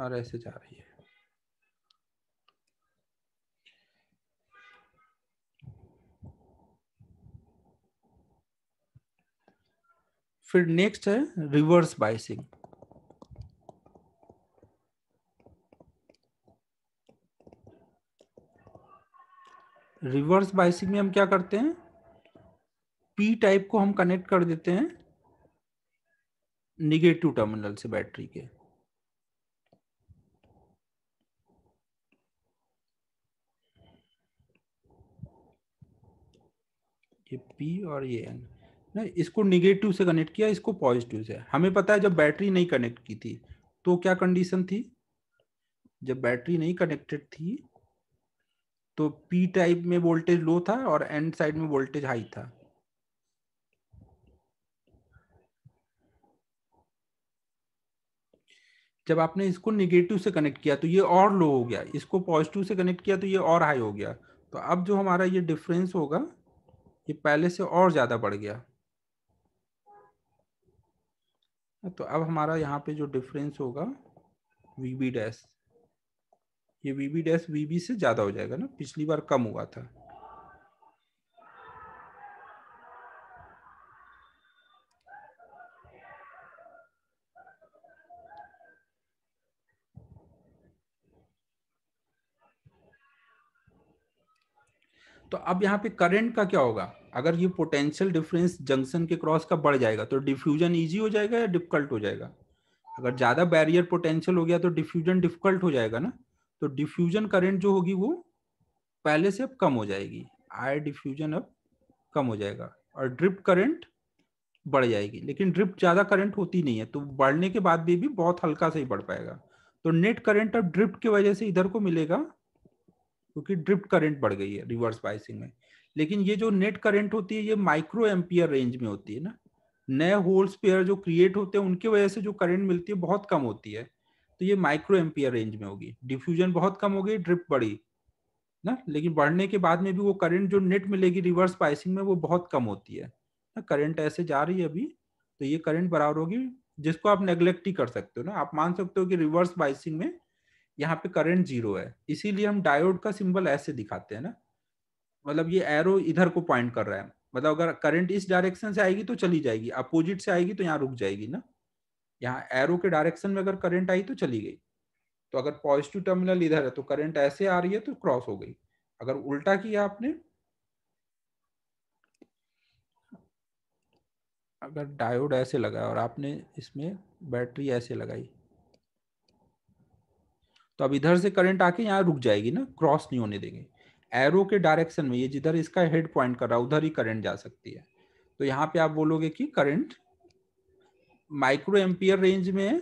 और ऐसे जा रही है फिर नेक्स्ट है रिवर्स बाइसिंग रिवर्स बाइसिंग में हम क्या करते हैं पी टाइप को हम कनेक्ट कर देते हैं निगेटिव टर्मिनल से बैटरी के ये पी और ये एन ना इसको निगेटिव से कनेक्ट किया इसको पॉजिटिव से हमें पता है जब बैटरी नहीं कनेक्ट की थी तो क्या कंडीशन थी जब बैटरी नहीं कनेक्टेड थी तो पी टाइप में वोल्टेज लो था और एंड साइड में वोल्टेज हाई था जब आपने इसको निगेटिव से कनेक्ट किया तो ये और लो हो गया इसको पॉजिटिव से कनेक्ट किया तो ये और हाई हो गया तो अब जो हमारा ये डिफरेंस होगा ये पहले से और ज़्यादा बढ़ गया तो अब हमारा यहाँ पे जो डिफरेंस होगा वी बी डैश ये V B dash V B से ज़्यादा हो जाएगा ना पिछली बार कम हुआ था तो अब यहाँ पे करंट का क्या होगा अगर ये पोटेंशियल डिफरेंस जंक्शन के क्रॉस का बढ़ जाएगा तो डिफ्यूजन ईजी हो जाएगा या डिफिकल्ट हो जाएगा अगर ज्यादा बैरियर पोटेंशियल हो गया तो डिफ्यूजन डिफिकल्ट हो जाएगा ना तो डिफ्यूजन करंट जो होगी वो पहले से अब कम हो जाएगी आय डिफ्यूजन अब कम हो जाएगा और ड्रिप करंट बढ़ जाएगी लेकिन ड्रिप ज्यादा करंट होती नहीं है तो बढ़ने के बाद भी, भी बहुत हल्का से ही बढ़ पाएगा तो नेट करंट अब ड्रिप की वजह से इधर को मिलेगा क्योंकि ड्रिफ्ट करंट बढ़ गई है रिवर्स बाइसिंग में लेकिन ये जो नेट करंट होती है ये माइक्रो एम्पियर रेंज में होती है ना नए होल्स पेयर जो क्रिएट होते हैं उनकी वजह से जो करंट मिलती है बहुत कम होती है तो ये माइक्रो एम्पियर रेंज में होगी डिफ्यूजन बहुत कम हो गई ड्रिप बढ़ी ना लेकिन बढ़ने के बाद में भी वो करंट जो नेट मिलेगी रिवर्स बाइसिंग में वो बहुत कम होती है ना करंट ऐसे जा रही है अभी तो ये करंट बराबर होगी जिसको आप नेग्लेक्ट ही कर सकते हो ना आप मान सकते हो कि रिवर्स बाइसिंग में यहाँ पे करंट जीरो है इसीलिए हम डायोड का सिंबल ऐसे दिखाते हैं ना मतलब ये एरो इधर को पॉइंट कर रहा है मतलब अगर करंट इस डायरेक्शन से आएगी तो चली जाएगी अपोजिट से आएगी तो यहाँ रुक जाएगी ना यहाँ एरो के डायरेक्शन में अगर करंट आई तो चली गई तो अगर पॉजिटिव टर्मिनल इधर है तो करंट ऐसे आ रही है तो क्रॉस हो गई अगर उल्टा किया आपने अगर डायोड ऐसे लगाया और आपने इसमें बैटरी ऐसे लगाई तो अब इधर से करंट आके यहाँ रुक जाएगी ना क्रॉस नहीं होने देंगे एरो के डायरेक्शन में ये जिधर इसका हेड पॉइंट कर रहा है उधर ही करंट जा सकती है तो यहाँ पे आप बोलोगे कि करंट माइक्रो एम्पियर रेंज में है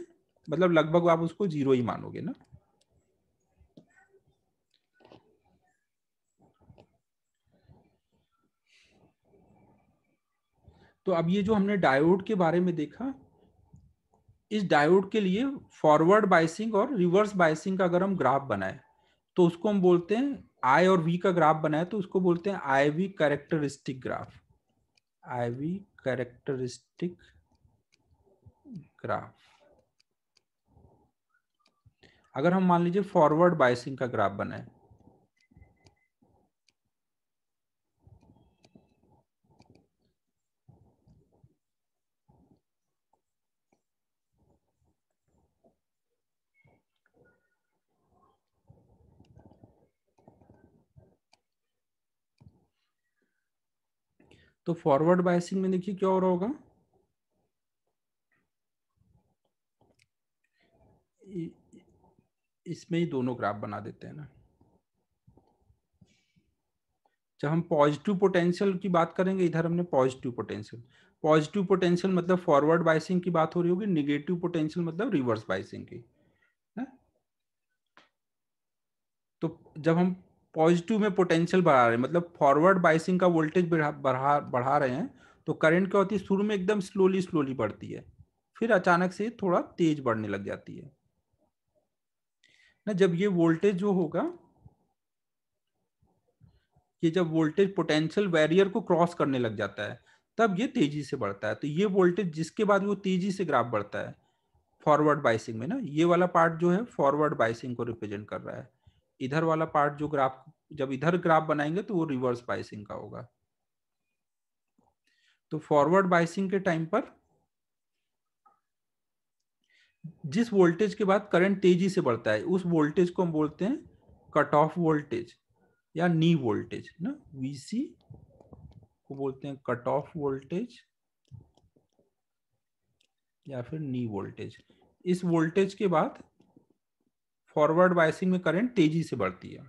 मतलब लगभग आप उसको जीरो ही मानोगे ना तो अब ये जो हमने डायोड के बारे में देखा इस डायोड के लिए फॉरवर्ड बाइसिंग और रिवर्स बाइसिंग का अगर हम ग्राफ बनाए तो उसको हम बोलते हैं आई और वी का ग्राफ बनाए तो उसको बोलते हैं I V characteristic graph I V characteristic graph अगर हम मान लीजिए फॉरवर्ड बाइसिंग का ग्राफ बनाए तो फॉरवर्ड बायसिंग में देखिए क्या हो रहा होगा इसमें ही दोनों ग्राफ बना देते हैं ना जब हम पॉजिटिव पोटेंशियल की बात करेंगे इधर हमने पॉजिटिव पोटेंशियल पॉजिटिव पोटेंशियल मतलब फॉरवर्ड बाइसिंग की बात हो रही होगी निगेटिव पोटेंशियल मतलब रिवर्स बाइसिंग की है? तो जब हम पॉजिटिव में पोटेंशियल बढ़ा रहे हैं मतलब फॉरवर्ड बाइसिंग का वोल्टेज बढ़ा बढ़ा रहे हैं तो करंट क्या होती है शुरू में एकदम स्लोली स्लोली बढ़ती है फिर अचानक से थोड़ा तेज बढ़ने लग जाती है ना जब ये वोल्टेज जो होगा ये जब वोल्टेज पोटेंशियल बैरियर को क्रॉस करने लग जाता है तब ये तेजी से बढ़ता है तो ये वोल्टेज जिसके बाद वो तेजी से ग्राफ बढ़ता है फॉरवर्ड बाइसिंग में ना ये वाला पार्ट जो है फॉरवर्ड बाइसिंग को रिप्रेजेंट कर रहा है इधर वाला पार्ट जो ग्राफ जब इधर ग्राफ बनाएंगे तो वो रिवर्स बाइसिंग का होगा तो फॉरवर्ड बाइसिंग के टाइम पर जिस वोल्टेज के बाद करंट तेजी से बढ़ता है उस वोल्टेज को हम बोलते हैं कट ऑफ वोल्टेज या नी वोल्टेज ना वीसी को बोलते हैं कट ऑफ वोल्टेज या फिर नी वोल्टेज इस वोल्टेज के बाद फॉरवर्ड बायसिंग में करंट तेजी से बढ़ती है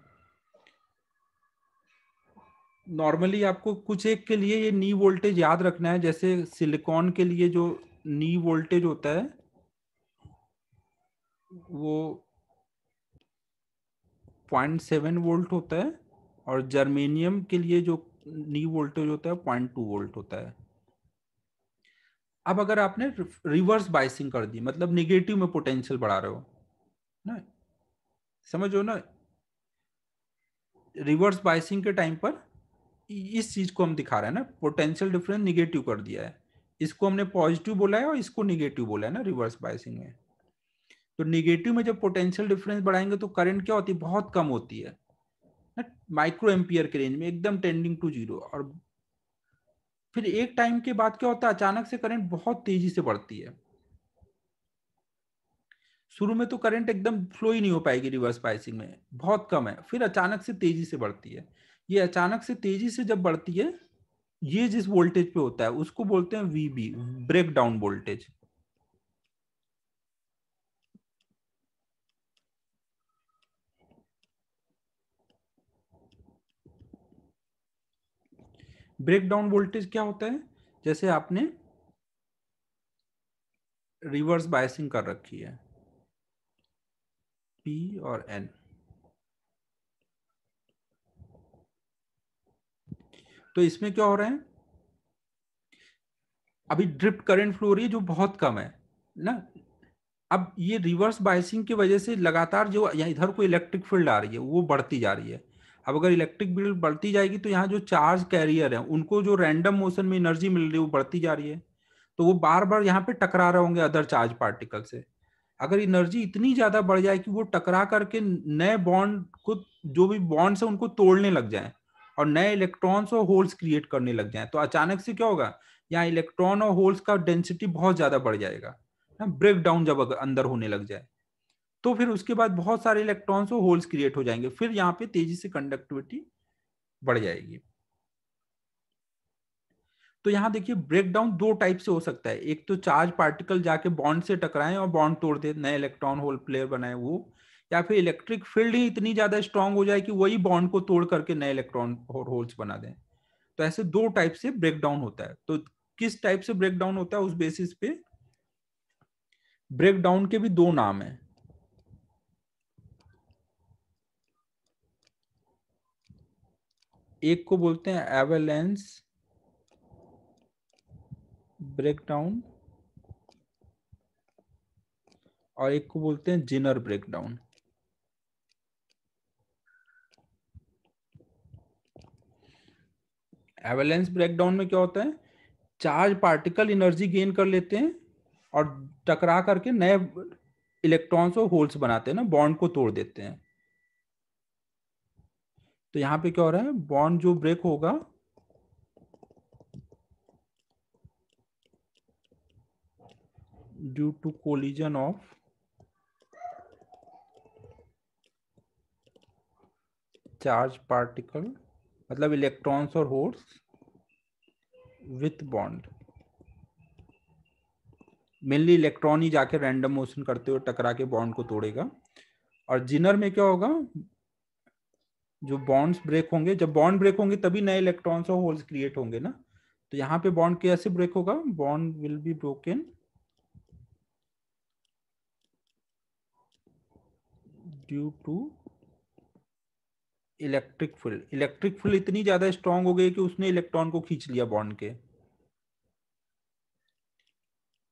नॉर्मली आपको कुछ एक के लिए ये नी वोल्टेज याद रखना है जैसे सिलिकॉन के लिए जो नी वोल्टेज होता है वो पॉइंट सेवन वोल्ट होता है और जर्मेनियम के लिए जो नी वोल्टेज होता है पॉइंट टू वोल्ट होता है अब अगर आपने रिवर्स बाइसिंग कर दी मतलब निगेटिव में पोटेंशियल बढ़ा रहे हो ना समझो ना रिवर्स बाइसिंग के टाइम पर इस चीज को हम दिखा रहे हैं ना पोटेंशियल डिफरेंस निगेटिव कर दिया है इसको हमने पॉजिटिव बोला है और इसको निगेटिव बोला है ना रिवर्स बाइसिंग में तो निगेटिव में जब पोटेंशियल डिफरेंस बढ़ाएंगे तो करंट क्या होती है बहुत कम होती है ना माइक्रो एम्पियर के रेंज में एकदम टेंडिंग टू जीरो और फिर एक टाइम के बाद क्या होता है अचानक से करंट बहुत तेजी से बढ़ती है शुरू में तो करंट एकदम फ्लो ही नहीं हो पाएगी रिवर्स बाइसिंग में बहुत कम है फिर अचानक से तेजी से बढ़ती है ये अचानक से तेजी से जब बढ़ती है ये जिस वोल्टेज पे होता है उसको बोलते हैं VB breakdown voltage breakdown voltage क्या होता है जैसे आपने रिवर्स बायसिंग कर रखी है पी और एन तो इसमें क्या हो रहा है अभी ड्रिप करंट फ्लो हो रही है जो बहुत कम है ना अब ये रिवर्स बाइसिंग की वजह से लगातार जो इधर को इलेक्ट्रिक फील्ड आ रही है वो बढ़ती जा रही है अब अगर इलेक्ट्रिक फील्ड बढ़ती जाएगी तो यहाँ जो चार्ज कैरियर है उनको जो रैंडम मोशन में एनर्जी मिल रही है वो बढ़ती जा रही है तो वो बार बार यहाँ पे टकरा रहे होंगे अदर चार्ज पार्टिकल से अगर एनर्जी इतनी ज्यादा बढ़ जाए कि वो टकरा करके नए बॉन्ड को जो भी बॉन्ड्स है उनको तोड़ने लग जाए और नए इलेक्ट्रॉन्स और होल्स क्रिएट करने लग जाए तो अचानक से क्या होगा यहाँ इलेक्ट्रॉन और होल्स का डेंसिटी बहुत ज्यादा बढ़ जाएगा ना ब्रेक डाउन जब अंदर होने लग जाए तो फिर उसके बाद बहुत सारे इलेक्ट्रॉन्स और होल्स क्रिएट हो जाएंगे फिर यहाँ पे तेजी से कंडक्टिविटी बढ़ जाएगी तो यहाँ देखिए ब्रेकडाउन दो टाइप से हो सकता है एक तो चार्ज पार्टिकल जाके बॉन्ड से टकराएं और बॉन्ड तोड़ दे नए इलेक्ट्रॉन होल प्लेयर बनाए वो या फिर इलेक्ट्रिक फील्ड ही इतनी ज्यादा स्ट्रांग हो जाए कि वही बॉन्ड को तोड़ करके नए इलेक्ट्रॉन होल्स बना दें तो ऐसे दो टाइप से ब्रेकडाउन होता है तो किस टाइप से ब्रेकडाउन होता है उस बेसिस पे ब्रेकडाउन के भी दो नाम है एक को बोलते हैं एवेलेंस ब्रेकडाउन और एक को बोलते हैं जिनर ब्रेकडाउन एवेलेंस ब्रेकडाउन में क्या होता है चार्ज पार्टिकल एनर्जी गेन कर लेते हैं और टकरा करके नए इलेक्ट्रॉन्स और होल्स बनाते हैं ना बॉन्ड को तोड़ देते हैं तो यहां पे क्या हो रहा है बॉन्ड जो ब्रेक होगा due to collision of charge particle मतलब इलेक्ट्रॉन्स और holes with bond mainly electron ही जाके रैंडम मोशन करते हुए टकरा के बॉन्ड को तोड़ेगा और जिनर में क्या होगा जो बॉन्ड्स ब्रेक होंगे जब बॉन्ड ब्रेक होंगे तभी नए इलेक्ट्रॉन्स और होल्स क्रिएट होंगे ना तो यहाँ पे बॉन्ड कैसे ब्रेक होगा bond will be broken due to electric field electric field इतनी ज्यादा स्ट्रांग हो गई कि उसने इलेक्ट्रॉन को खींच लिया बॉन्ड के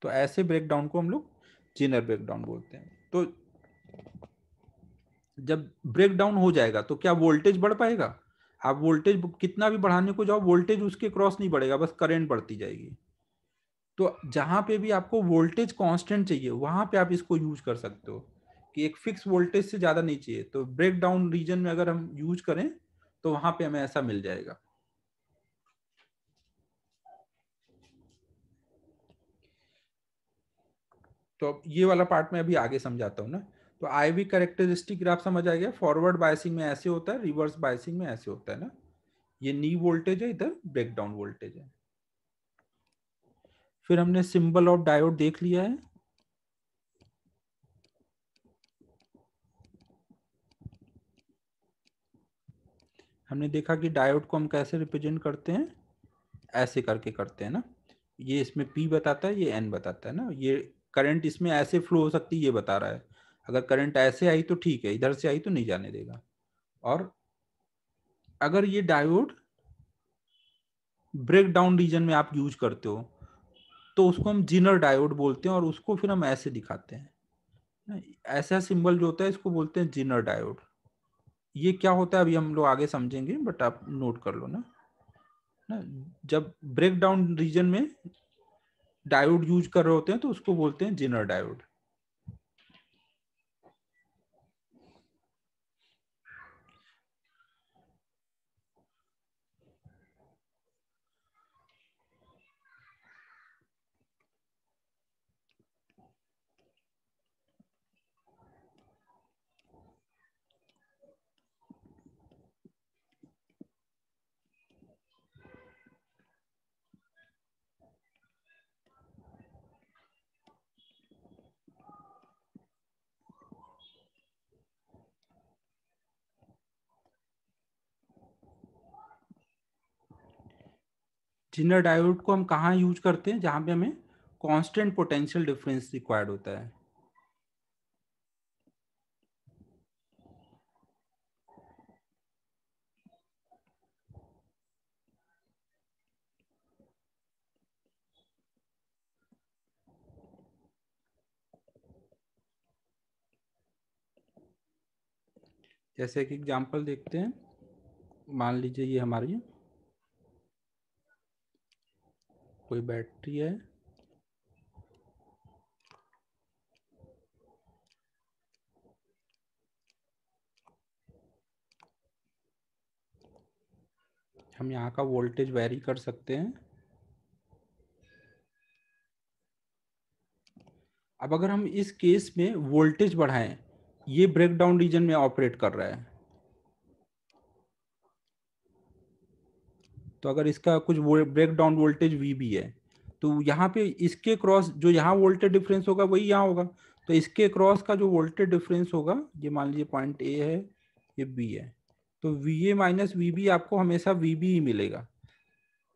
तो ऐसे ब्रेकडाउन को हम लोग जिनर ब्रेकडाउन बोलते हैं तो जब ब्रेकडाउन हो जाएगा तो क्या वोल्टेज बढ़ पाएगा आप वोल्टेज कितना भी बढ़ाने को जाओ वोल्टेज उसके क्रॉस नहीं बढ़ेगा बस करंट बढ़ती जाएगी तो जहां पे भी आपको वोल्टेज कांस्टेंट चाहिए वहां पे आप इसको यूज कर सकते हो कि एक फिक्स वोल्टेज से ज्यादा नहीं चाहिए तो ब्रेक डाउन रीजन में अगर हम यूज करें तो वहां पे हमें ऐसा मिल जाएगा तो ये वाला पार्ट में अभी आगे समझाता हूँ ना तो आई वी करेक्टरिस्टिक ग्राफ समझ आ गया फॉरवर्ड बायसिंग में ऐसे होता है रिवर्स बायसिंग में ऐसे होता है ना ये नी वोल्टेज है इधर ब्रेकडाउन वोल्टेज है फिर हमने सिंबल ऑफ डायोड देख लिया है हमने देखा कि डायोड को हम कैसे रिप्रेजेंट करते हैं ऐसे करके करते हैं ना ये इसमें पी बताता है ये एन बताता है ना ये करंट इसमें ऐसे फ्लो हो सकती है ये बता रहा है अगर करंट ऐसे आई तो ठीक है इधर से आई तो नहीं जाने देगा और अगर ये डायोड ब्रेक डाउन रीजन में आप यूज करते हो तो उसको हम जिनर डायोड बोलते हैं और उसको फिर हम ऐसे दिखाते हैं ऐसा सिंबल जो होता है इसको बोलते हैं जिनर डायोड ये क्या होता है अभी हम लोग आगे समझेंगे बट आप नोट कर लो ना ना जब ब्रेक डाउन रीजन में डायोड यूज कर रहे होते हैं तो उसको बोलते हैं जिनर डायोड जिनर डायोड को हम कहाँ यूज करते हैं जहां पे हमें कांस्टेंट पोटेंशियल डिफरेंस रिक्वायर्ड होता है जैसे एक एग्जांपल देखते हैं मान लीजिए ये हमारी कोई बैटरी है हम यहाँ का वोल्टेज वेरी कर सकते हैं अब अगर हम इस केस में वोल्टेज बढ़ाएं ये ब्रेकडाउन रीजन में ऑपरेट कर रहा है तो अगर इसका कुछ breakdown voltage V B है तो यहाँ पे इसके क्रॉस जो यहाँ वोल्टेज डिफरेंस होगा वही यहाँ होगा तो इसके क्रॉस का जो वोल्टेज डिफरेंस होगा ये मान लीजिए पॉइंट ए है ये बी है तो V A minus V B आपको हमेशा वी बी ही मिलेगा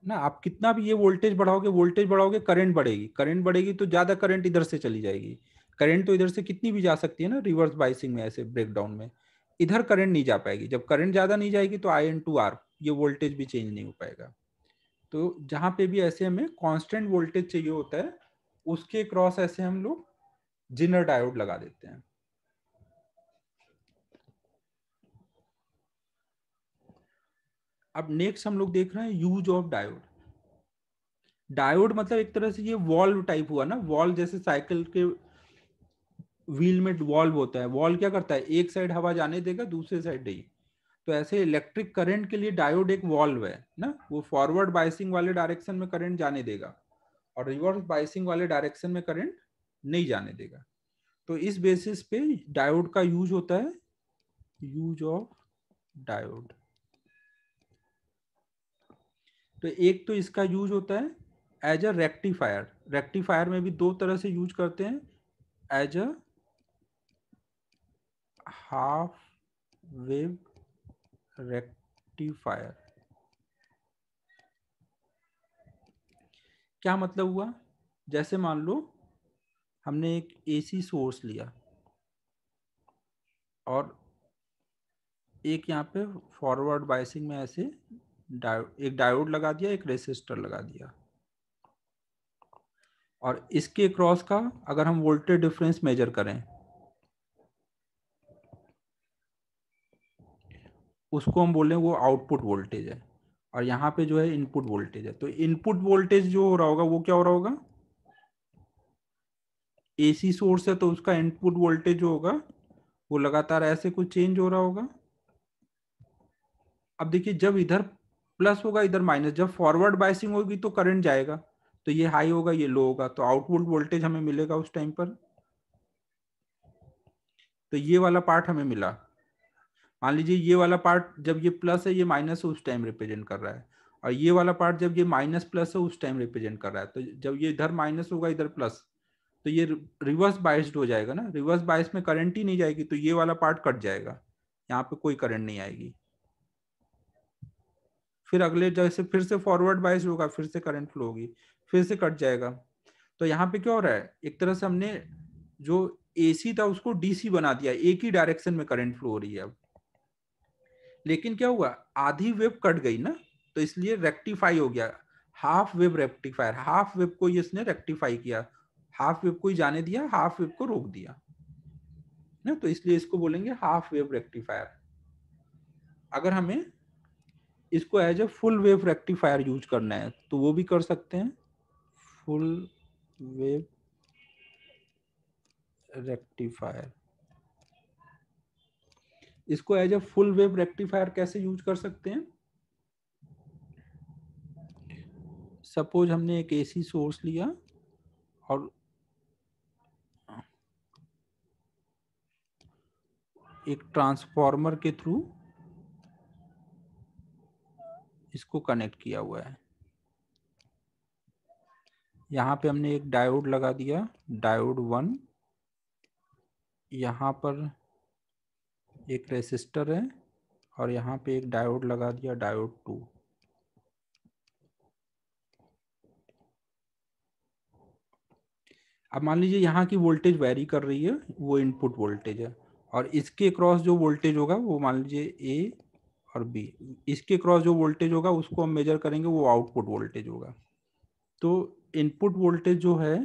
ना आप कितना भी ये वोल्टेज बढ़ाओगे वोल्टेज बढ़ाओगे करंट बढ़ेगी करंट बढ़ेगी तो ज़्यादा करंट इधर से चली जाएगी करंट तो इधर से कितनी भी जा सकती है ना रिवर्स बाइसिंग में ऐसे ब्रेकडाउन में इधर करंट नहीं जा पाएगी जब करंट ज़्यादा नहीं जाएगी तो आई एन टू आर ये वोल्टेज भी चेंज नहीं हो पाएगा तो जहां पे भी ऐसे हमें कांस्टेंट वोल्टेज चाहिए होता है उसके क्रॉस ऐसे हम लोग जिनर डायोड लगा देते हैं अब नेक्स्ट हम लोग देख रहे हैं यूज ऑफ डायोड डायोड मतलब एक तरह से ये वॉल्व टाइप हुआ ना वॉल्व जैसे साइकिल के व्हील में वॉल्व होता है वॉल्व क्या करता है एक साइड हवा जाने देगा दूसरे साइड नहीं तो ऐसे इलेक्ट्रिक करंट के लिए डायोड एक वॉल्व है ना वो फॉरवर्ड बाइसिंग वाले डायरेक्शन में करंट जाने देगा और रिवर्स बाइसिंग वाले डायरेक्शन में करंट नहीं जाने देगा तो इस बेसिस पे डायोड का यूज होता है यूज ऑफ डायोड तो एक तो इसका यूज होता है एज अ रेक्टिफायर रेक्टिफायर में भी दो तरह से यूज करते हैं as a half wave rectifier क्या मतलब हुआ जैसे मान लो हमने एक एसी सोर्स लिया और एक यहाँ पे फॉरवर्ड बाइसिंग में ऐसे डायोड एक डायोड लगा दिया एक रेसिस्टर लगा दिया और इसके क्रॉस का अगर हम वोल्टेज डिफरेंस मेजर करें उसको हम बोल रहे हैं वो आउटपुट वोल्टेज है और यहाँ पे जो है इनपुट वोल्टेज है तो इनपुट वोल्टेज जो हो रहा होगा वो क्या हो रहा होगा एसी सोर्स है तो उसका इनपुट वोल्टेज जो होगा वो लगातार ऐसे कुछ चेंज हो रहा होगा अब देखिए जब इधर प्लस होगा इधर माइनस जब फॉरवर्ड बाइसिंग होगी तो करंट जाएगा तो ये हाई होगा ये लो होगा तो आउटपुट वोल्टेज हमें मिलेगा उस टाइम पर तो ये वाला पार्ट हमें मिला मान लीजिए ये वाला पार्ट जब ये प्लस है ये माइनस है उस टाइम रिप्रेजेंट कर रहा है और ये वाला पार्ट जब ये माइनस प्लस है उस टाइम रिप्रेजेंट कर रहा है तो जब ये इधर माइनस होगा इधर प्लस तो ये रिवर्स बाइस्ड हो जाएगा ना रिवर्स बाइस में करंट ही नहीं जाएगी तो ये वाला पार्ट कट जाएगा यहाँ पे कोई करंट नहीं आएगी फिर अगले जैसे फिर से फॉरवर्ड बाइस होगा फिर से करंट फ्लो होगी फिर से कट जाएगा तो यहाँ पे क्या हो रहा है एक तरह से हमने जो एसी था उसको डीसी बना दिया एक ही डायरेक्शन में करंट फ्लो हो रही है अब लेकिन क्या हुआ आधी वेब कट गई ना तो इसलिए रेक्टिफाई हो गया half wave rectifier half wave को इसने रेक्टिफाई किया हाफ वेब को ही जाने दिया हाफ वेब को रोक दिया ना तो इसलिए इसको बोलेंगे हाफ वेब रेक्टिफायर अगर हमें इसको as a full wave rectifier use करना है तो वो भी कर सकते हैं फुल वेब रेक्टिफायर इसको as a full wave rectifier कैसे यूज कर सकते हैं सपोज हमने एक एसी सोर्स लिया और एक ट्रांसफॉर्मर के थ्रू इसको कनेक्ट किया हुआ है यहां पे हमने एक डायोड लगा दिया डायोड वन यहां पर एक रेसिस्टर है और यहाँ पे एक डायोड लगा दिया डायोड टू अब मान लीजिए यहाँ की वोल्टेज वेरी कर रही है वो इनपुट वोल्टेज है और इसके क्रॉस जो वोल्टेज होगा वो मान लीजिए ए और बी इसके क्रॉस जो वोल्टेज होगा उसको हम मेजर करेंगे वो आउटपुट वोल्टेज होगा तो इनपुट वोल्टेज जो है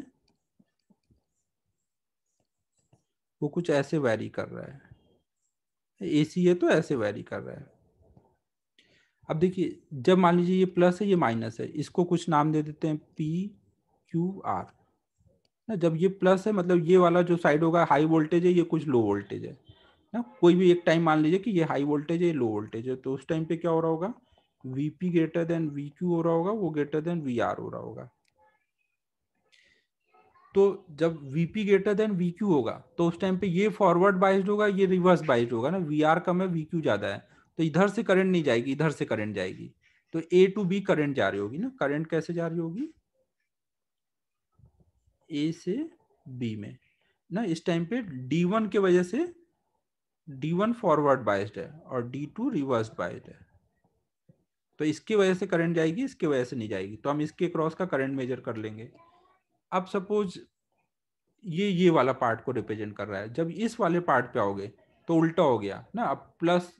वो कुछ ऐसे वेरी कर रहा है ए सी है तो ऐसे वेरी कर रहा है अब देखिए जब मान लीजिए ये प्लस है ये माइनस है इसको कुछ नाम दे देते हैं पी क्यू आर ना जब ये प्लस है मतलब ये वाला जो साइड होगा हाई वोल्टेज है ये कुछ लो वोल्टेज है ना कोई भी एक टाइम मान लीजिए कि ये हाई वोल्टेज है ये लो वोल्टेज है तो उस टाइम पे क्या हो रहा होगा V P greater than V Q हो रहा होगा वो ग्रेटर देन वी आर हो रहा होगा तो जब वीपी ग्रेटर देन वीक्यू होगा तो उस टाइम पे ये फॉरवर्ड बाइस्ड होगा ये रिवर्स बाइस्ड होगा ना वी आर कम है वी क्यू ज्यादा है तो इधर से करंट नहीं जाएगी इधर से करंट जाएगी तो ए टू बी करंट जा रही होगी ना करंट कैसे जा रही होगी ए से बी में ना इस टाइम पे डी वन के वजह से डी वन फॉरवर्ड बाइस्ड है और डी टू रिवर्स बाइस्ड है तो इसकी वजह से करंट जाएगी इसकी वजह से नहीं जाएगी तो हम इसके क्रॉस का करंट मेजर कर लेंगे अब सपोज ये ये वाला पार्ट को रिप्रेजेंट कर रहा है जब इस वाले पार्ट पे आओगे तो उल्टा हो गया ना अब प्लस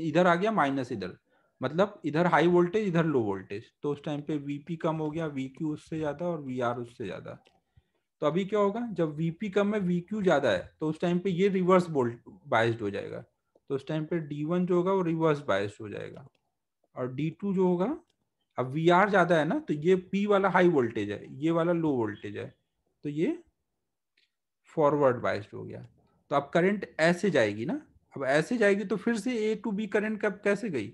इधर आ गया माइनस इधर मतलब इधर हाई वोल्टेज इधर लो वोल्टेज तो उस टाइम पे वीपी कम हो गया वीक्यू उससे ज्यादा और आर उससे ज्यादा तो अभी क्या होगा जब वीपी कम है वीक्यू ज्यादा है तो उस टाइम पे ये रिवर्स वोल्ट बायस्ड हो जाएगा तो उस टाइम पे डी वन जो होगा वो रिवर्स बायस्ड हो जाएगा और डी टू जो होगा अब वी आर ज्यादा है ना तो ये पी वाला हाई वोल्टेज है ये वाला लो वोल्टेज है तो ये फॉरवर्ड बाइस्ड हो गया तो अब करंट ऐसे जाएगी ना अब ऐसे जाएगी तो फिर से ए टू बी करंट कब कैसे गई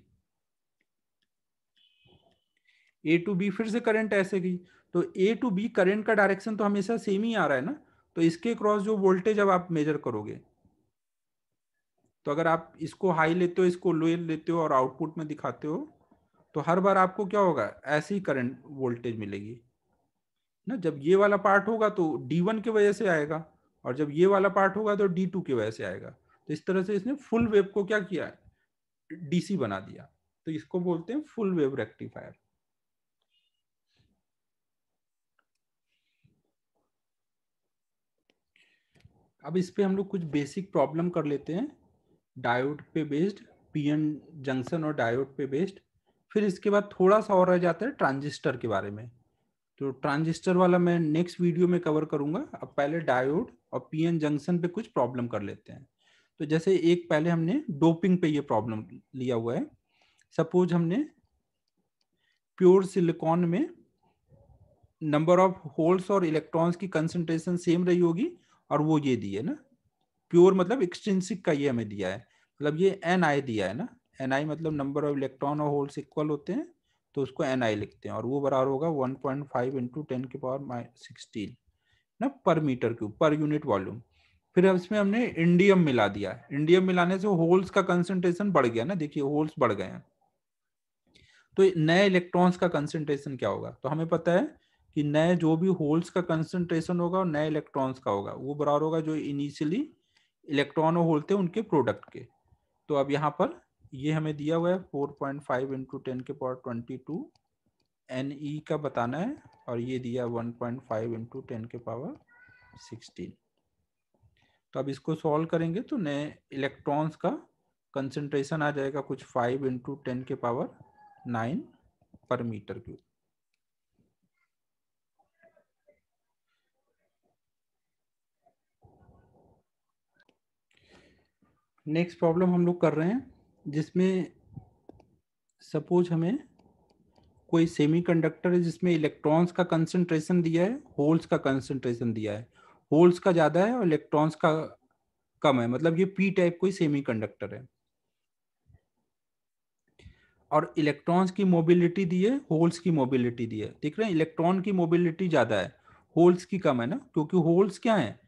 ए टू बी फिर से करंट ऐसे गई तो ए टू बी करंट का डायरेक्शन तो हमेशा सेम ही आ रहा है ना तो इसके क्रॉस जो वोल्टेज अब आप मेजर करोगे तो अगर आप इसको हाई लेते हो इसको लो लेते हो और आउटपुट में दिखाते हो तो हर बार आपको क्या होगा ऐसे ही करंट वोल्टेज मिलेगी ना जब ये वाला पार्ट होगा तो डी वन की वजह से आएगा और जब ये वाला पार्ट होगा तो डी टू की वजह से आएगा तो इस तरह से इसने फुल वेव को क्या किया डीसी बना दिया तो इसको बोलते हैं फुल वेव रेक्टिफायर अब इस पे हम लोग कुछ बेसिक प्रॉब्लम कर लेते हैं डायोड पे बेस्ड पीएन जंक्शन और डायोड पे बेस्ड फिर इसके बाद थोड़ा सा और रह जाता है ट्रांजिस्टर के बारे में तो ट्रांजिस्टर वाला मैं नेक्स्ट वीडियो में कवर करूंगा अब पहले डायोड और पीएन जंक्शन पे कुछ प्रॉब्लम कर लेते हैं तो जैसे एक पहले हमने डोपिंग पे ये प्रॉब्लम लिया हुआ है सपोज हमने प्योर सिलिकॉन में नंबर ऑफ होल्स और इलेक्ट्रॉन्स की कंसंट्रेशन सेम रही होगी और वो ये दी है ना प्योर मतलब एक्सटेंसिक का ये हमें दिया है मतलब ये एन आई दिया है ना एन आई मतलब नंबर ऑफ इलेक्ट्रॉन और होल्स इक्वल होते हैं तो उसको एन आई लिखते हैं और वो बराबर होगा one point five into ten के पावर सिक्सटीन ना पर मीटर क्यूब पर यूनिट वॉल्यूम फिर अब इसमें हमने इंडियम मिला दिया इंडियम मिलाने से होल्स का कंसेंट्रेशन बढ़ गया ना देखिए होल्स बढ़ गए हैं तो नए इलेक्ट्रॉन्स का कंसेंट्रेशन क्या होगा तो हमें पता है कि नए जो भी होल्स का कंसेंट्रेशन होगा और नए इलेक्ट्रॉन्स का होगा वो बराबर होगा जो इनिशियली इलेक्ट्रॉन होल थे उनके प्रोडक्ट के तो अब यहाँ पर ये हमें दिया हुआ है four point five into ten के power twenty two N E e का बताना है और ये दिया one point five into ten के पावर सिक्सटीन तो अब इसको सॉल्व करेंगे तो नए इलेक्ट्रॉन्स का कंसेंट्रेशन आ जाएगा कुछ फाइव इंटू टेन के पावर नाइन पर मीटर क्यूब नेक्स्ट प्रॉब्लम हम लोग कर रहे हैं जिसमें सपोज हमें कोई सेमीकंडक्टर है जिसमें इलेक्ट्रॉन्स का कंसंट्रेशन दिया है होल्स का कंसंट्रेशन दिया है होल्स का ज़्यादा है और इलेक्ट्रॉन्स का कम है मतलब ये पी टाइप कोई सेमीकंडक्टर है और इलेक्ट्रॉन्स की मोबिलिटी दी है होल्स की मोबिलिटी दी है देख रहे हैं इलेक्ट्रॉन की मोबिलिटी ज़्यादा है होल्स की कम है ना क्योंकि होल्स क्या है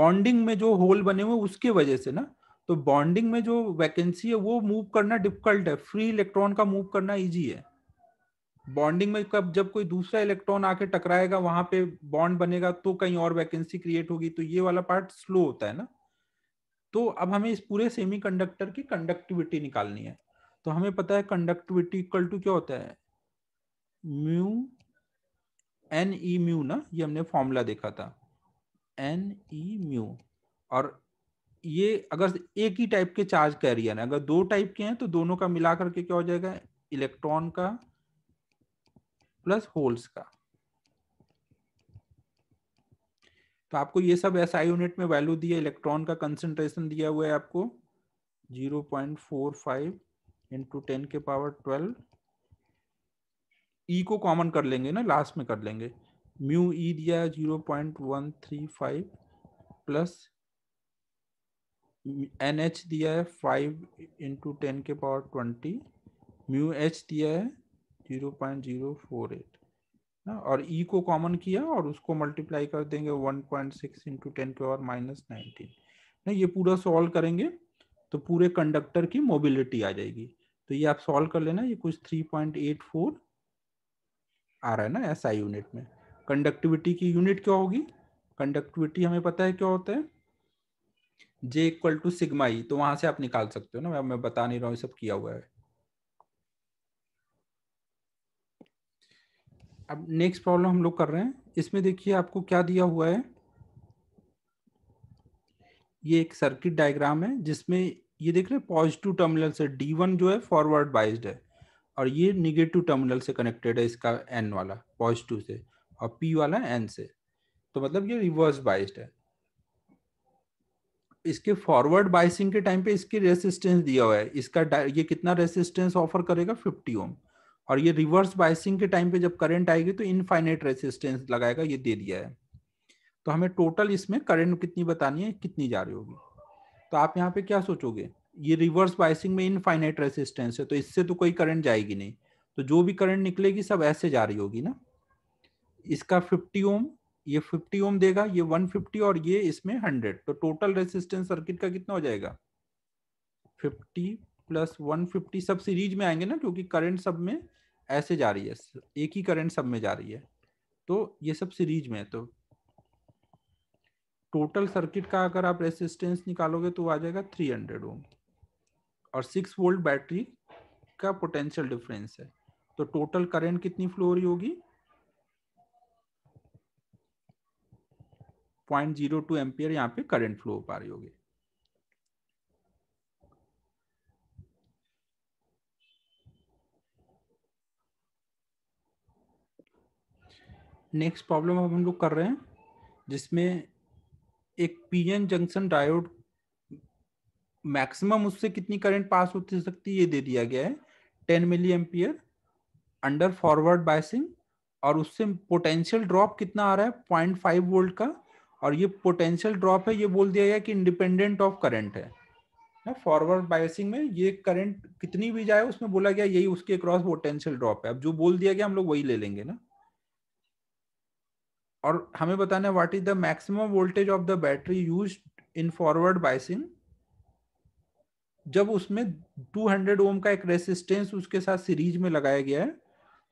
बॉन्डिंग में जो होल बने हुए उसके वजह से ना तो बॉन्डिंग में जो वैकेंसी है वो मूव करना डिफिकल्ट है फ्री इलेक्ट्रॉन का मूव करना इजी है बॉन्डिंग में कब जब कोई दूसरा इलेक्ट्रॉन आके टकराएगा वहां पे बॉन्ड बनेगा तो कहीं और वैकेंसी क्रिएट होगी तो ये वाला पार्ट स्लो होता है ना तो अब हमें इस पूरे सेमीकंडक्टर की कंडक्टिविटी निकालनी है तो हमें पता है कंडक्टिविटी इक्वल टू क्या होता है म्यू एन ई म्यू ना ये हमने फॉर्मूला देखा था एन ई म्यू और ये अगर एक ही टाइप के चार्ज कैरियर है अगर दो टाइप के हैं तो दोनों का मिला करके क्या हो जाएगा इलेक्ट्रॉन का प्लस होल्स का तो आपको ये सब एस आई यूनिट में वैल्यू दिया इलेक्ट्रॉन का कंसेंट्रेशन दिया हुआ है आपको zero point four five into ten के पावर ट्वेल्व ई को कॉमन कर लेंगे ना लास्ट में कर लेंगे म्यू ई e दिया zero point one three five plus N H दिया है फाइव इंटू टेन के पावर ट्वेंटी म्यू एच दिया है zero point zero four eight ना और ई e को कॉमन किया और उसको मल्टीप्लाई कर देंगे one point six into ten के पावर माइनस नाइनटीन ना ये पूरा सॉल्व करेंगे तो पूरे कंडक्टर की मोबिलिटी आ जाएगी तो ये आप सॉल्व कर लेना ये कुछ थ्री पॉइंट एट फोर आ रहा है ना एस आई यूनिट में कंडक्टिविटी की यूनिट क्या होगी कंडक्टिविटी हमें पता है क्या होता है J equal to sigma E तो वहां से आप निकाल सकते हो ना मैं, मैं बता नहीं रहा हूँ सब किया हुआ है अब नेक्स्ट प्रॉब्लम हम लोग कर रहे हैं इसमें देखिए आपको क्या दिया हुआ है ये एक सर्किट डायग्राम है जिसमें ये देख रहे हैं पॉजिटिव टर्मिनल से वन जो है फॉरवर्ड बाइज है और ये निगेटिव टर्मिनल से कनेक्टेड है इसका एन वाला पॉजिटिव से और पी वाला एन से तो मतलब ये रिवर्स बाइस्ड है इसके फॉरवर्ड बाइसिंग के टाइम पे इसकी रेसिस्टेंस दिया हुआ है इसका ये कितना रेसिस्टेंस ऑफर करेगा 50 ओम और ये रिवर्स बाइसिंग के टाइम पे जब करंट आएगी तो इनफाइनाइट रेसिस्टेंस लगाएगा ये दे दिया है तो हमें टोटल इसमें करंट कितनी बतानी है कितनी जा रही होगी तो आप यहाँ पे क्या सोचोगे ये रिवर्स बाइसिंग में इनफाइनाइट रेसिस्टेंस है तो इससे तो कोई करंट जाएगी नहीं तो जो भी करंट निकलेगी सब ऐसे जा रही होगी ना इसका फिफ्टी ओम ये 50 ओम देगा ये 150 और ये इसमें 100 तो टोटल रेसिस्टेंस सर्किट का कितना हो जाएगा 50 प्लस 150 सब सीरीज में आएंगे ना क्योंकि करंट सब में ऐसे जा रही है एक ही करंट सब में जा रही है तो ये सब सीरीज में है तो टोटल सर्किट का अगर आप रेसिस्टेंस निकालोगे तो आ जाएगा 300 ओम और 6 वोल्ट बैटरी का पोटेंशियल डिफरेंस है तो टोटल करंट कितनी फ्लो हो रही होगी पॉइंट जीरो टू एम्पियर यहाँ पे करंट फ्लो हो पा रही होगी नेक्स्ट प्रॉब्लम अब हम लोग कर रहे हैं जिसमें एक पीएन जंक्शन डायोड मैक्सिमम उससे कितनी करंट पास हो सकती है ये दे दिया गया है ten milli ampere under forward biasing और उससे पोटेंशियल ड्रॉप कितना आ रहा है पॉइंट फाइव वोल्ट का और ये पोटेंशियल ड्रॉप है ये बोल दिया गया कि इंडिपेंडेंट ऑफ करंट है ना फॉरवर्ड बायसिंग में ये करंट कितनी भी जाए उसमें बोला गया यही उसके क्रॉस पोटेंशियल ड्रॉप है अब जो बोल दिया गया हम लोग वही ले लेंगे ना और हमें बताना what is the maximum voltage of the battery use in forward biasing जब उसमें 200 ओम का एक रेसिस्टेंस उसके साथ सीरीज में लगाया गया है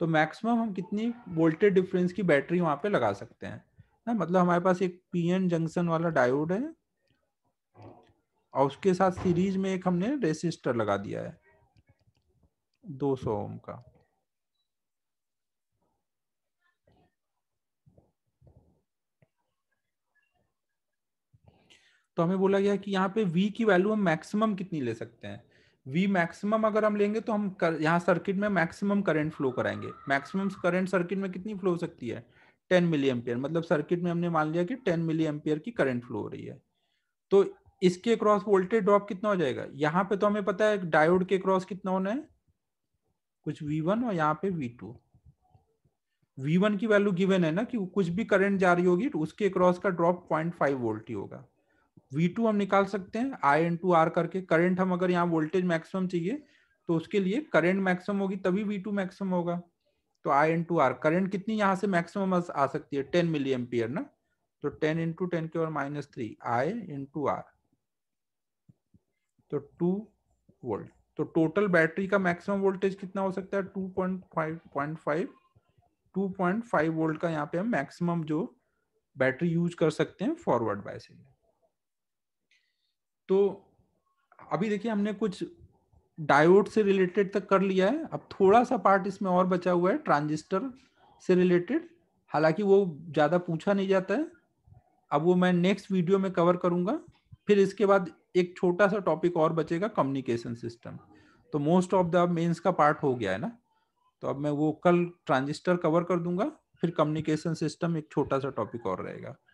तो मैक्सिमम हम कितनी वोल्टेज डिफरेंस की बैटरी वहां पे लगा सकते हैं है मतलब हमारे पास एक पीएन जंक्शन वाला डायोड है और उसके साथ सीरीज में एक हमने रेसिस्टर लगा दिया है 200 सौ ओम का तो हमें बोला गया कि यहाँ पे V की वैल्यू हम मैक्सिमम कितनी ले सकते हैं V मैक्सिमम अगर हम लेंगे तो हम कर, यहाँ सर्किट में मैक्सिमम करंट फ्लो कराएंगे मैक्सिमम करंट सर्किट में कितनी फ्लो हो सकती है टेन मिली एम्पियर मतलब सर्किट में हमने मान लिया कि टेन मिली एम्पियर की करंट फ्लो हो रही है तो इसके क्रॉस वोल्टेज ड्रॉप कितना हो जाएगा यहाँ पे तो हमें पता है डायोड के क्रॉस कितना होना है कुछ V1 और यहाँ पे वी V1 की वैल्यू गिवन है ना कि कुछ भी करंट जा रही होगी तो उसके क्रॉस का ड्रॉप 0.5 वोल्ट ही होगा V2 हम निकाल सकते हैं I टू आर करके करंट हम अगर यहाँ वोल्टेज मैक्सिमम चाहिए तो उसके लिए करंट मैक्सिमम होगी तभी V2 मैक्सिमम होगा तो I into R current कितनी यहाँ से मैक्सिमम आ सकती है टेन मिली एम्पियर ना तो टेन इंटू टेन के और minus three I into R तो टू वोल्ट तो टोटल बैटरी का मैक्सिमम वोल्टेज कितना हो सकता है two point five point five two point five volt का यहाँ पे हम मैक्सिमम जो बैटरी यूज कर सकते हैं फॉरवर्ड बाय तो अभी देखिए हमने कुछ डायोड से रिलेटेड तक कर लिया है अब थोड़ा सा पार्ट इसमें और बचा हुआ है ट्रांजिस्टर से रिलेटेड हालांकि वो ज़्यादा पूछा नहीं जाता है अब वो मैं नेक्स्ट वीडियो में कवर करूँगा फिर इसके बाद एक छोटा सा टॉपिक और बचेगा कम्युनिकेशन सिस्टम तो मोस्ट ऑफ द मेन्स का पार्ट हो गया है ना तो अब मैं वो कल ट्रांजिस्टर कवर कर दूंगा फिर कम्युनिकेशन सिस्टम एक छोटा सा टॉपिक और रहेगा